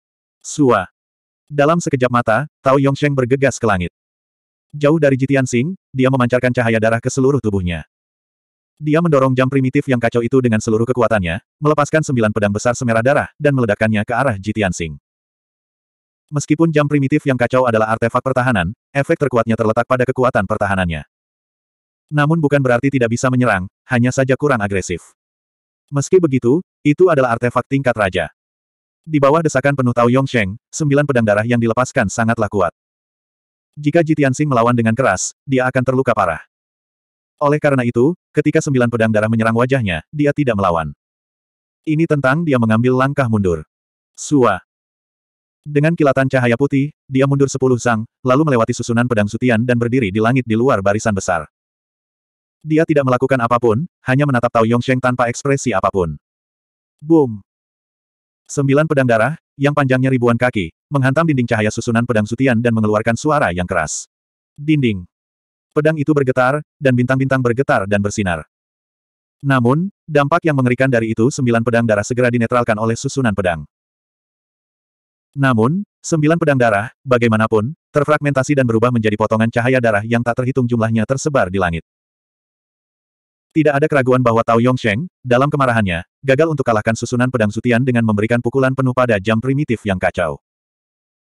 Suah. Dalam sekejap mata, Tao Yongsheng bergegas ke langit. Jauh dari Jitian Sing, dia memancarkan cahaya darah ke seluruh tubuhnya. Dia mendorong jam primitif yang kacau itu dengan seluruh kekuatannya, melepaskan sembilan pedang besar semerah darah, dan meledakkannya ke arah Jitian Sing. Meskipun jam primitif yang kacau adalah artefak pertahanan, efek terkuatnya terletak pada kekuatan pertahanannya. Namun bukan berarti tidak bisa menyerang, hanya saja kurang agresif. Meski begitu, itu adalah artefak tingkat raja. Di bawah desakan penuh Tao Yongsheng, sembilan pedang darah yang dilepaskan sangatlah kuat. Jika Jitiansing melawan dengan keras, dia akan terluka parah. Oleh karena itu, ketika sembilan pedang darah menyerang wajahnya, dia tidak melawan. Ini tentang dia mengambil langkah mundur. Sua. Dengan kilatan cahaya putih, dia mundur sepuluh sang, lalu melewati susunan pedang sutian dan berdiri di langit di luar barisan besar. Dia tidak melakukan apapun, hanya menatap Tao Yongsheng tanpa ekspresi apapun. Boom! Sembilan pedang darah, yang panjangnya ribuan kaki, menghantam dinding cahaya susunan pedang sutian dan mengeluarkan suara yang keras. Dinding. Pedang itu bergetar, dan bintang-bintang bergetar dan bersinar. Namun, dampak yang mengerikan dari itu sembilan pedang darah segera dinetralkan oleh susunan pedang. Namun, sembilan pedang darah, bagaimanapun, terfragmentasi dan berubah menjadi potongan cahaya darah yang tak terhitung jumlahnya tersebar di langit. Tidak ada keraguan bahwa Tao Yongsheng, dalam kemarahannya, gagal untuk kalahkan susunan pedang sutian dengan memberikan pukulan penuh pada jam primitif yang kacau.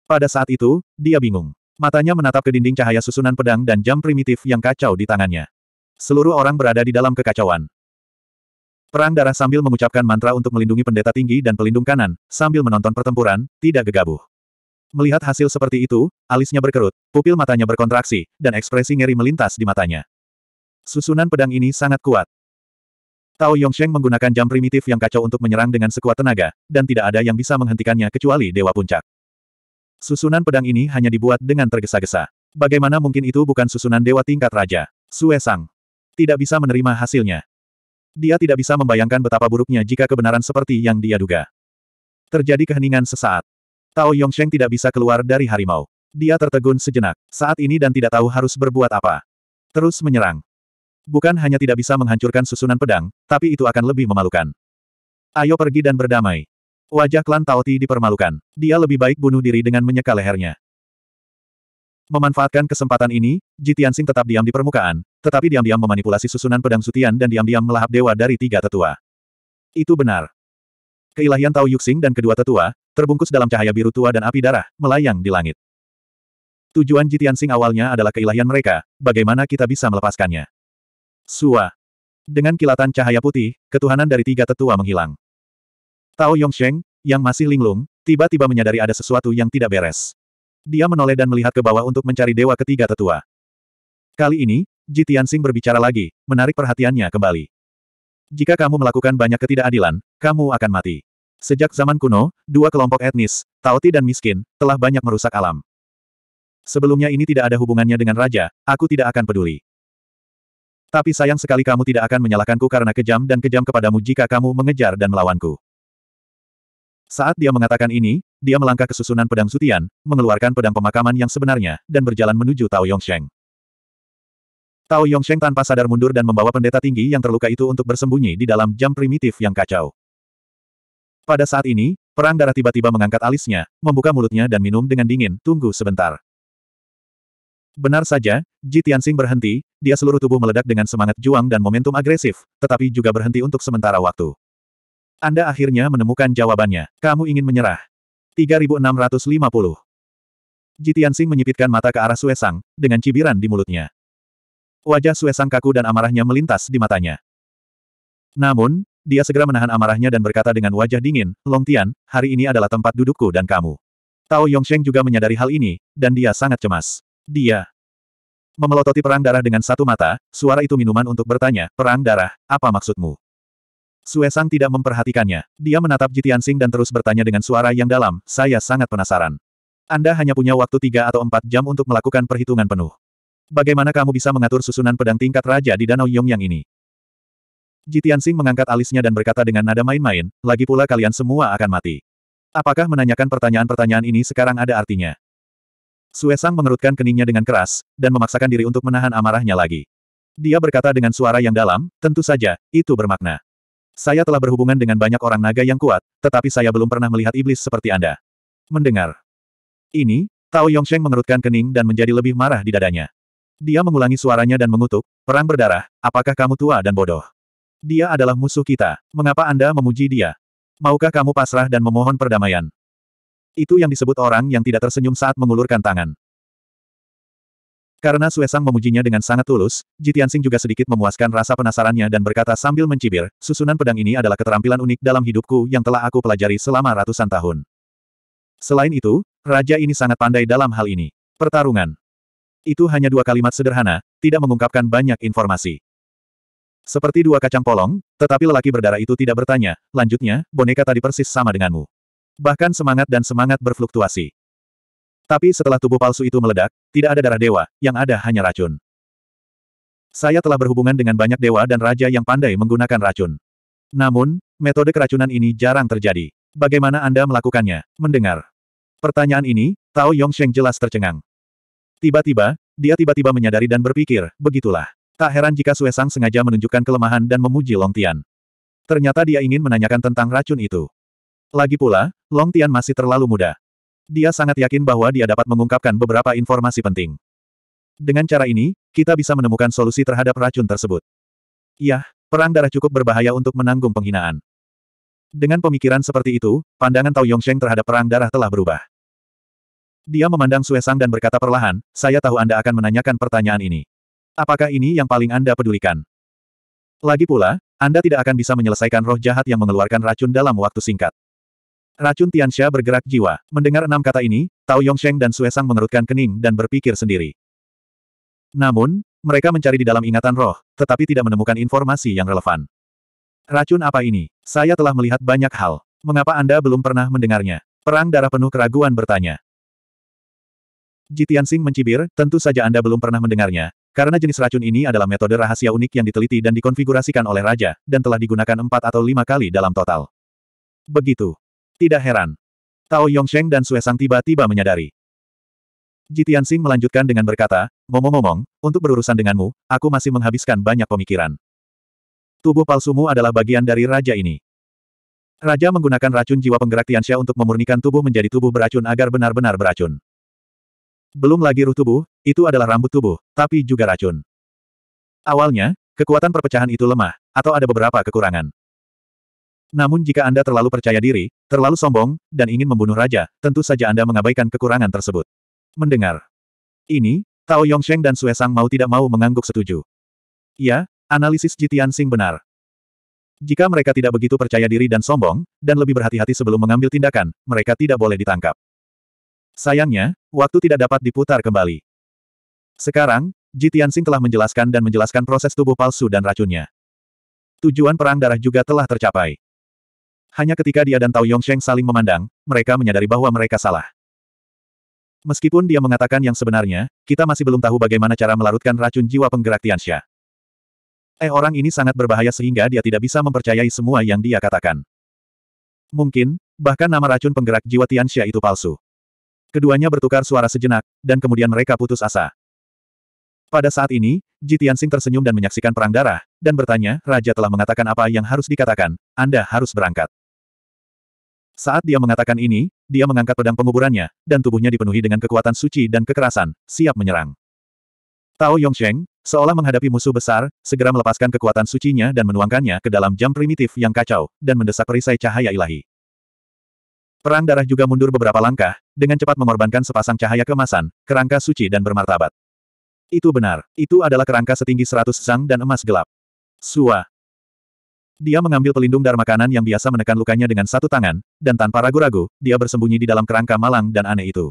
Pada saat itu, dia bingung. Matanya menatap ke dinding cahaya susunan pedang dan jam primitif yang kacau di tangannya. Seluruh orang berada di dalam kekacauan. Perang darah sambil mengucapkan mantra untuk melindungi pendeta tinggi dan pelindung kanan, sambil menonton pertempuran, tidak gegabah. Melihat hasil seperti itu, alisnya berkerut, pupil matanya berkontraksi, dan ekspresi ngeri melintas di matanya. Susunan pedang ini sangat kuat. Tao Yongsheng menggunakan jam primitif yang kacau untuk menyerang dengan sekuat tenaga, dan tidak ada yang bisa menghentikannya kecuali Dewa Puncak. Susunan pedang ini hanya dibuat dengan tergesa-gesa. Bagaimana mungkin itu bukan susunan Dewa tingkat Raja? Sue Sang. Tidak bisa menerima hasilnya. Dia tidak bisa membayangkan betapa buruknya jika kebenaran seperti yang dia duga. Terjadi keheningan sesaat. Tao Yongsheng tidak bisa keluar dari harimau. Dia tertegun sejenak, saat ini dan tidak tahu harus berbuat apa. Terus menyerang. Bukan hanya tidak bisa menghancurkan susunan pedang, tapi itu akan lebih memalukan. Ayo pergi dan berdamai. Wajah klan Taoti dipermalukan. Dia lebih baik bunuh diri dengan menyeka lehernya. Memanfaatkan kesempatan ini, Jitiansing tetap diam di permukaan, tetapi diam-diam memanipulasi susunan pedang sutian dan diam-diam melahap dewa dari tiga tetua. Itu benar. Keilahian Tao Yuxing dan kedua tetua, terbungkus dalam cahaya biru tua dan api darah, melayang di langit. Tujuan Jitiansing awalnya adalah keilahian mereka, bagaimana kita bisa melepaskannya. Sua. Dengan kilatan cahaya putih, ketuhanan dari tiga tetua menghilang. Tao Yongsheng, yang masih linglung, tiba-tiba menyadari ada sesuatu yang tidak beres. Dia menoleh dan melihat ke bawah untuk mencari dewa ketiga tetua. Kali ini, Ji Tianxing berbicara lagi, menarik perhatiannya kembali. Jika kamu melakukan banyak ketidakadilan, kamu akan mati. Sejak zaman kuno, dua kelompok etnis, Taoti dan miskin, telah banyak merusak alam. Sebelumnya ini tidak ada hubungannya dengan raja, aku tidak akan peduli. Tapi sayang sekali kamu tidak akan menyalahkanku karena kejam dan kejam kepadamu jika kamu mengejar dan melawanku. Saat dia mengatakan ini, dia melangkah ke susunan pedang sutian, mengeluarkan pedang pemakaman yang sebenarnya, dan berjalan menuju Tao Yongsheng. Tao Yongsheng tanpa sadar mundur dan membawa pendeta tinggi yang terluka itu untuk bersembunyi di dalam jam primitif yang kacau. Pada saat ini, perang darah tiba-tiba mengangkat alisnya, membuka mulutnya dan minum dengan dingin, tunggu sebentar. Benar saja, Ji Tianxing berhenti, dia seluruh tubuh meledak dengan semangat juang dan momentum agresif, tetapi juga berhenti untuk sementara waktu. Anda akhirnya menemukan jawabannya. Kamu ingin menyerah. 3650. Ji Tianxing menyipitkan mata ke arah Suesang, dengan cibiran di mulutnya. Wajah Suesang kaku dan amarahnya melintas di matanya. Namun, dia segera menahan amarahnya dan berkata dengan wajah dingin, Long Tian, hari ini adalah tempat dudukku dan kamu. Tao Yongsheng juga menyadari hal ini, dan dia sangat cemas. Dia memelototi perang darah dengan satu mata, suara itu minuman untuk bertanya, perang darah, apa maksudmu? Suesang tidak memperhatikannya. Dia menatap Jitiansing dan terus bertanya dengan suara yang dalam, saya sangat penasaran. Anda hanya punya waktu tiga atau empat jam untuk melakukan perhitungan penuh. Bagaimana kamu bisa mengatur susunan pedang tingkat raja di Danau Yongyang ini? Jitiansing mengangkat alisnya dan berkata dengan nada main-main, lagi pula kalian semua akan mati. Apakah menanyakan pertanyaan-pertanyaan ini sekarang ada artinya? Suesang mengerutkan keningnya dengan keras, dan memaksakan diri untuk menahan amarahnya lagi. Dia berkata dengan suara yang dalam, tentu saja, itu bermakna. Saya telah berhubungan dengan banyak orang naga yang kuat, tetapi saya belum pernah melihat iblis seperti Anda. Mendengar. Ini, Tao Yongsheng mengerutkan kening dan menjadi lebih marah di dadanya. Dia mengulangi suaranya dan mengutuk, perang berdarah, apakah kamu tua dan bodoh? Dia adalah musuh kita, mengapa Anda memuji dia? Maukah kamu pasrah dan memohon perdamaian? Itu yang disebut orang yang tidak tersenyum saat mengulurkan tangan. Karena Suesang memujinya dengan sangat tulus, Jitiansing juga sedikit memuaskan rasa penasarannya dan berkata sambil mencibir, susunan pedang ini adalah keterampilan unik dalam hidupku yang telah aku pelajari selama ratusan tahun. Selain itu, raja ini sangat pandai dalam hal ini. Pertarungan. Itu hanya dua kalimat sederhana, tidak mengungkapkan banyak informasi. Seperti dua kacang polong, tetapi lelaki berdarah itu tidak bertanya, lanjutnya, boneka tadi persis sama denganmu. Bahkan semangat dan semangat berfluktuasi. Tapi setelah tubuh palsu itu meledak, tidak ada darah dewa, yang ada hanya racun. Saya telah berhubungan dengan banyak dewa dan raja yang pandai menggunakan racun. Namun, metode keracunan ini jarang terjadi. Bagaimana Anda melakukannya? Mendengar. Pertanyaan ini, Tao Yongsheng jelas tercengang. Tiba-tiba, dia tiba-tiba menyadari dan berpikir, begitulah. Tak heran jika Sue Sang sengaja menunjukkan kelemahan dan memuji Long Tian. Ternyata dia ingin menanyakan tentang racun itu. Lagi pula, Long Tian masih terlalu muda. Dia sangat yakin bahwa dia dapat mengungkapkan beberapa informasi penting. Dengan cara ini, kita bisa menemukan solusi terhadap racun tersebut. Yah, perang darah cukup berbahaya untuk menanggung penghinaan. Dengan pemikiran seperti itu, pandangan Tao Yongsheng terhadap perang darah telah berubah. Dia memandang Sang dan berkata perlahan, saya tahu Anda akan menanyakan pertanyaan ini. Apakah ini yang paling Anda pedulikan? Lagi pula, Anda tidak akan bisa menyelesaikan roh jahat yang mengeluarkan racun dalam waktu singkat. Racun Tianxia bergerak jiwa. Mendengar enam kata ini, Tao Yongsheng dan Sang mengerutkan kening dan berpikir sendiri. Namun, mereka mencari di dalam ingatan roh, tetapi tidak menemukan informasi yang relevan. Racun apa ini? Saya telah melihat banyak hal. Mengapa Anda belum pernah mendengarnya? Perang darah penuh keraguan bertanya. Jitian Sing mencibir, tentu saja Anda belum pernah mendengarnya, karena jenis racun ini adalah metode rahasia unik yang diteliti dan dikonfigurasikan oleh raja, dan telah digunakan empat atau lima kali dalam total. Begitu. Tidak heran. Tao Yongsheng dan Sang tiba-tiba menyadari. Jitian Sing melanjutkan dengan berkata, ngomong-ngomong, untuk berurusan denganmu, aku masih menghabiskan banyak pemikiran. Tubuh palsumu adalah bagian dari raja ini. Raja menggunakan racun jiwa penggerak Tianxia untuk memurnikan tubuh menjadi tubuh beracun agar benar-benar beracun. Belum lagi ruh tubuh, itu adalah rambut tubuh, tapi juga racun. Awalnya, kekuatan perpecahan itu lemah, atau ada beberapa kekurangan. Namun jika Anda terlalu percaya diri, terlalu sombong, dan ingin membunuh raja, tentu saja Anda mengabaikan kekurangan tersebut. Mendengar. Ini, Tao Yongsheng dan Sue Sang mau tidak mau mengangguk setuju. Ya, analisis Jitian Sing benar. Jika mereka tidak begitu percaya diri dan sombong, dan lebih berhati-hati sebelum mengambil tindakan, mereka tidak boleh ditangkap. Sayangnya, waktu tidak dapat diputar kembali. Sekarang, Jitian Sing telah menjelaskan dan menjelaskan proses tubuh palsu dan racunnya. Tujuan perang darah juga telah tercapai. Hanya ketika dia dan Tao Yongsheng saling memandang, mereka menyadari bahwa mereka salah. Meskipun dia mengatakan yang sebenarnya, kita masih belum tahu bagaimana cara melarutkan racun jiwa penggerak Tianxia. Eh orang ini sangat berbahaya sehingga dia tidak bisa mempercayai semua yang dia katakan. Mungkin, bahkan nama racun penggerak jiwa Tianxia itu palsu. Keduanya bertukar suara sejenak, dan kemudian mereka putus asa. Pada saat ini, Ji Tianxing tersenyum dan menyaksikan perang darah, dan bertanya, Raja telah mengatakan apa yang harus dikatakan, Anda harus berangkat. Saat dia mengatakan ini, dia mengangkat pedang penguburannya, dan tubuhnya dipenuhi dengan kekuatan suci dan kekerasan, siap menyerang. Tao Yongsheng, seolah menghadapi musuh besar, segera melepaskan kekuatan sucinya dan menuangkannya ke dalam jam primitif yang kacau, dan mendesak perisai cahaya ilahi. Perang darah juga mundur beberapa langkah, dengan cepat mengorbankan sepasang cahaya kemasan, kerangka suci dan bermartabat. Itu benar, itu adalah kerangka setinggi seratus sang dan emas gelap. Suah. Dia mengambil pelindung dharma kanan yang biasa menekan lukanya dengan satu tangan, dan tanpa ragu-ragu, dia bersembunyi di dalam kerangka malang dan aneh itu.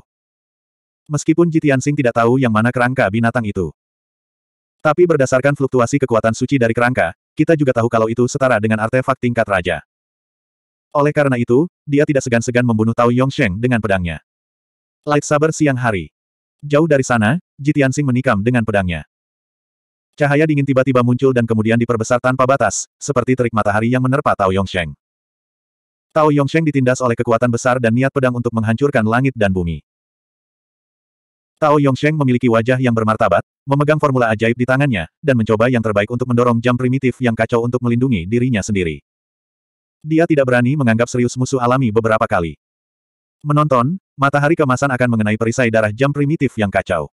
Meskipun Jitian tidak tahu yang mana kerangka binatang itu. Tapi berdasarkan fluktuasi kekuatan suci dari kerangka, kita juga tahu kalau itu setara dengan artefak tingkat raja. Oleh karena itu, dia tidak segan-segan membunuh Tao Yongsheng dengan pedangnya. Light Saber siang hari. Jauh dari sana, Jitian menikam dengan pedangnya. Cahaya dingin tiba-tiba muncul dan kemudian diperbesar tanpa batas, seperti terik matahari yang menerpa Tao Yongsheng. Tao Yongsheng ditindas oleh kekuatan besar dan niat pedang untuk menghancurkan langit dan bumi. Tao Yongsheng memiliki wajah yang bermartabat, memegang formula ajaib di tangannya, dan mencoba yang terbaik untuk mendorong jam primitif yang kacau untuk melindungi dirinya sendiri. Dia tidak berani menganggap serius musuh alami beberapa kali. Menonton, matahari kemasan akan mengenai perisai darah jam primitif yang kacau.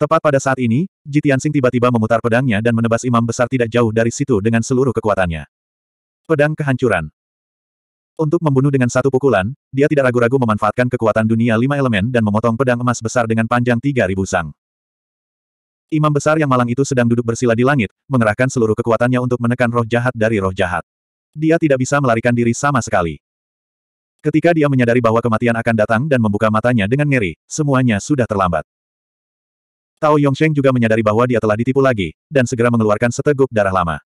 Tepat pada saat ini, Ji Tianxing tiba-tiba memutar pedangnya dan menebas imam besar tidak jauh dari situ dengan seluruh kekuatannya. Pedang kehancuran. Untuk membunuh dengan satu pukulan, dia tidak ragu-ragu memanfaatkan kekuatan dunia lima elemen dan memotong pedang emas besar dengan panjang 3000 sang. Imam besar yang malang itu sedang duduk bersila di langit, mengerahkan seluruh kekuatannya untuk menekan roh jahat dari roh jahat. Dia tidak bisa melarikan diri sama sekali. Ketika dia menyadari bahwa kematian akan datang dan membuka matanya dengan ngeri, semuanya sudah terlambat. Tao Yongsheng juga menyadari bahwa dia telah ditipu lagi, dan segera mengeluarkan seteguk darah lama.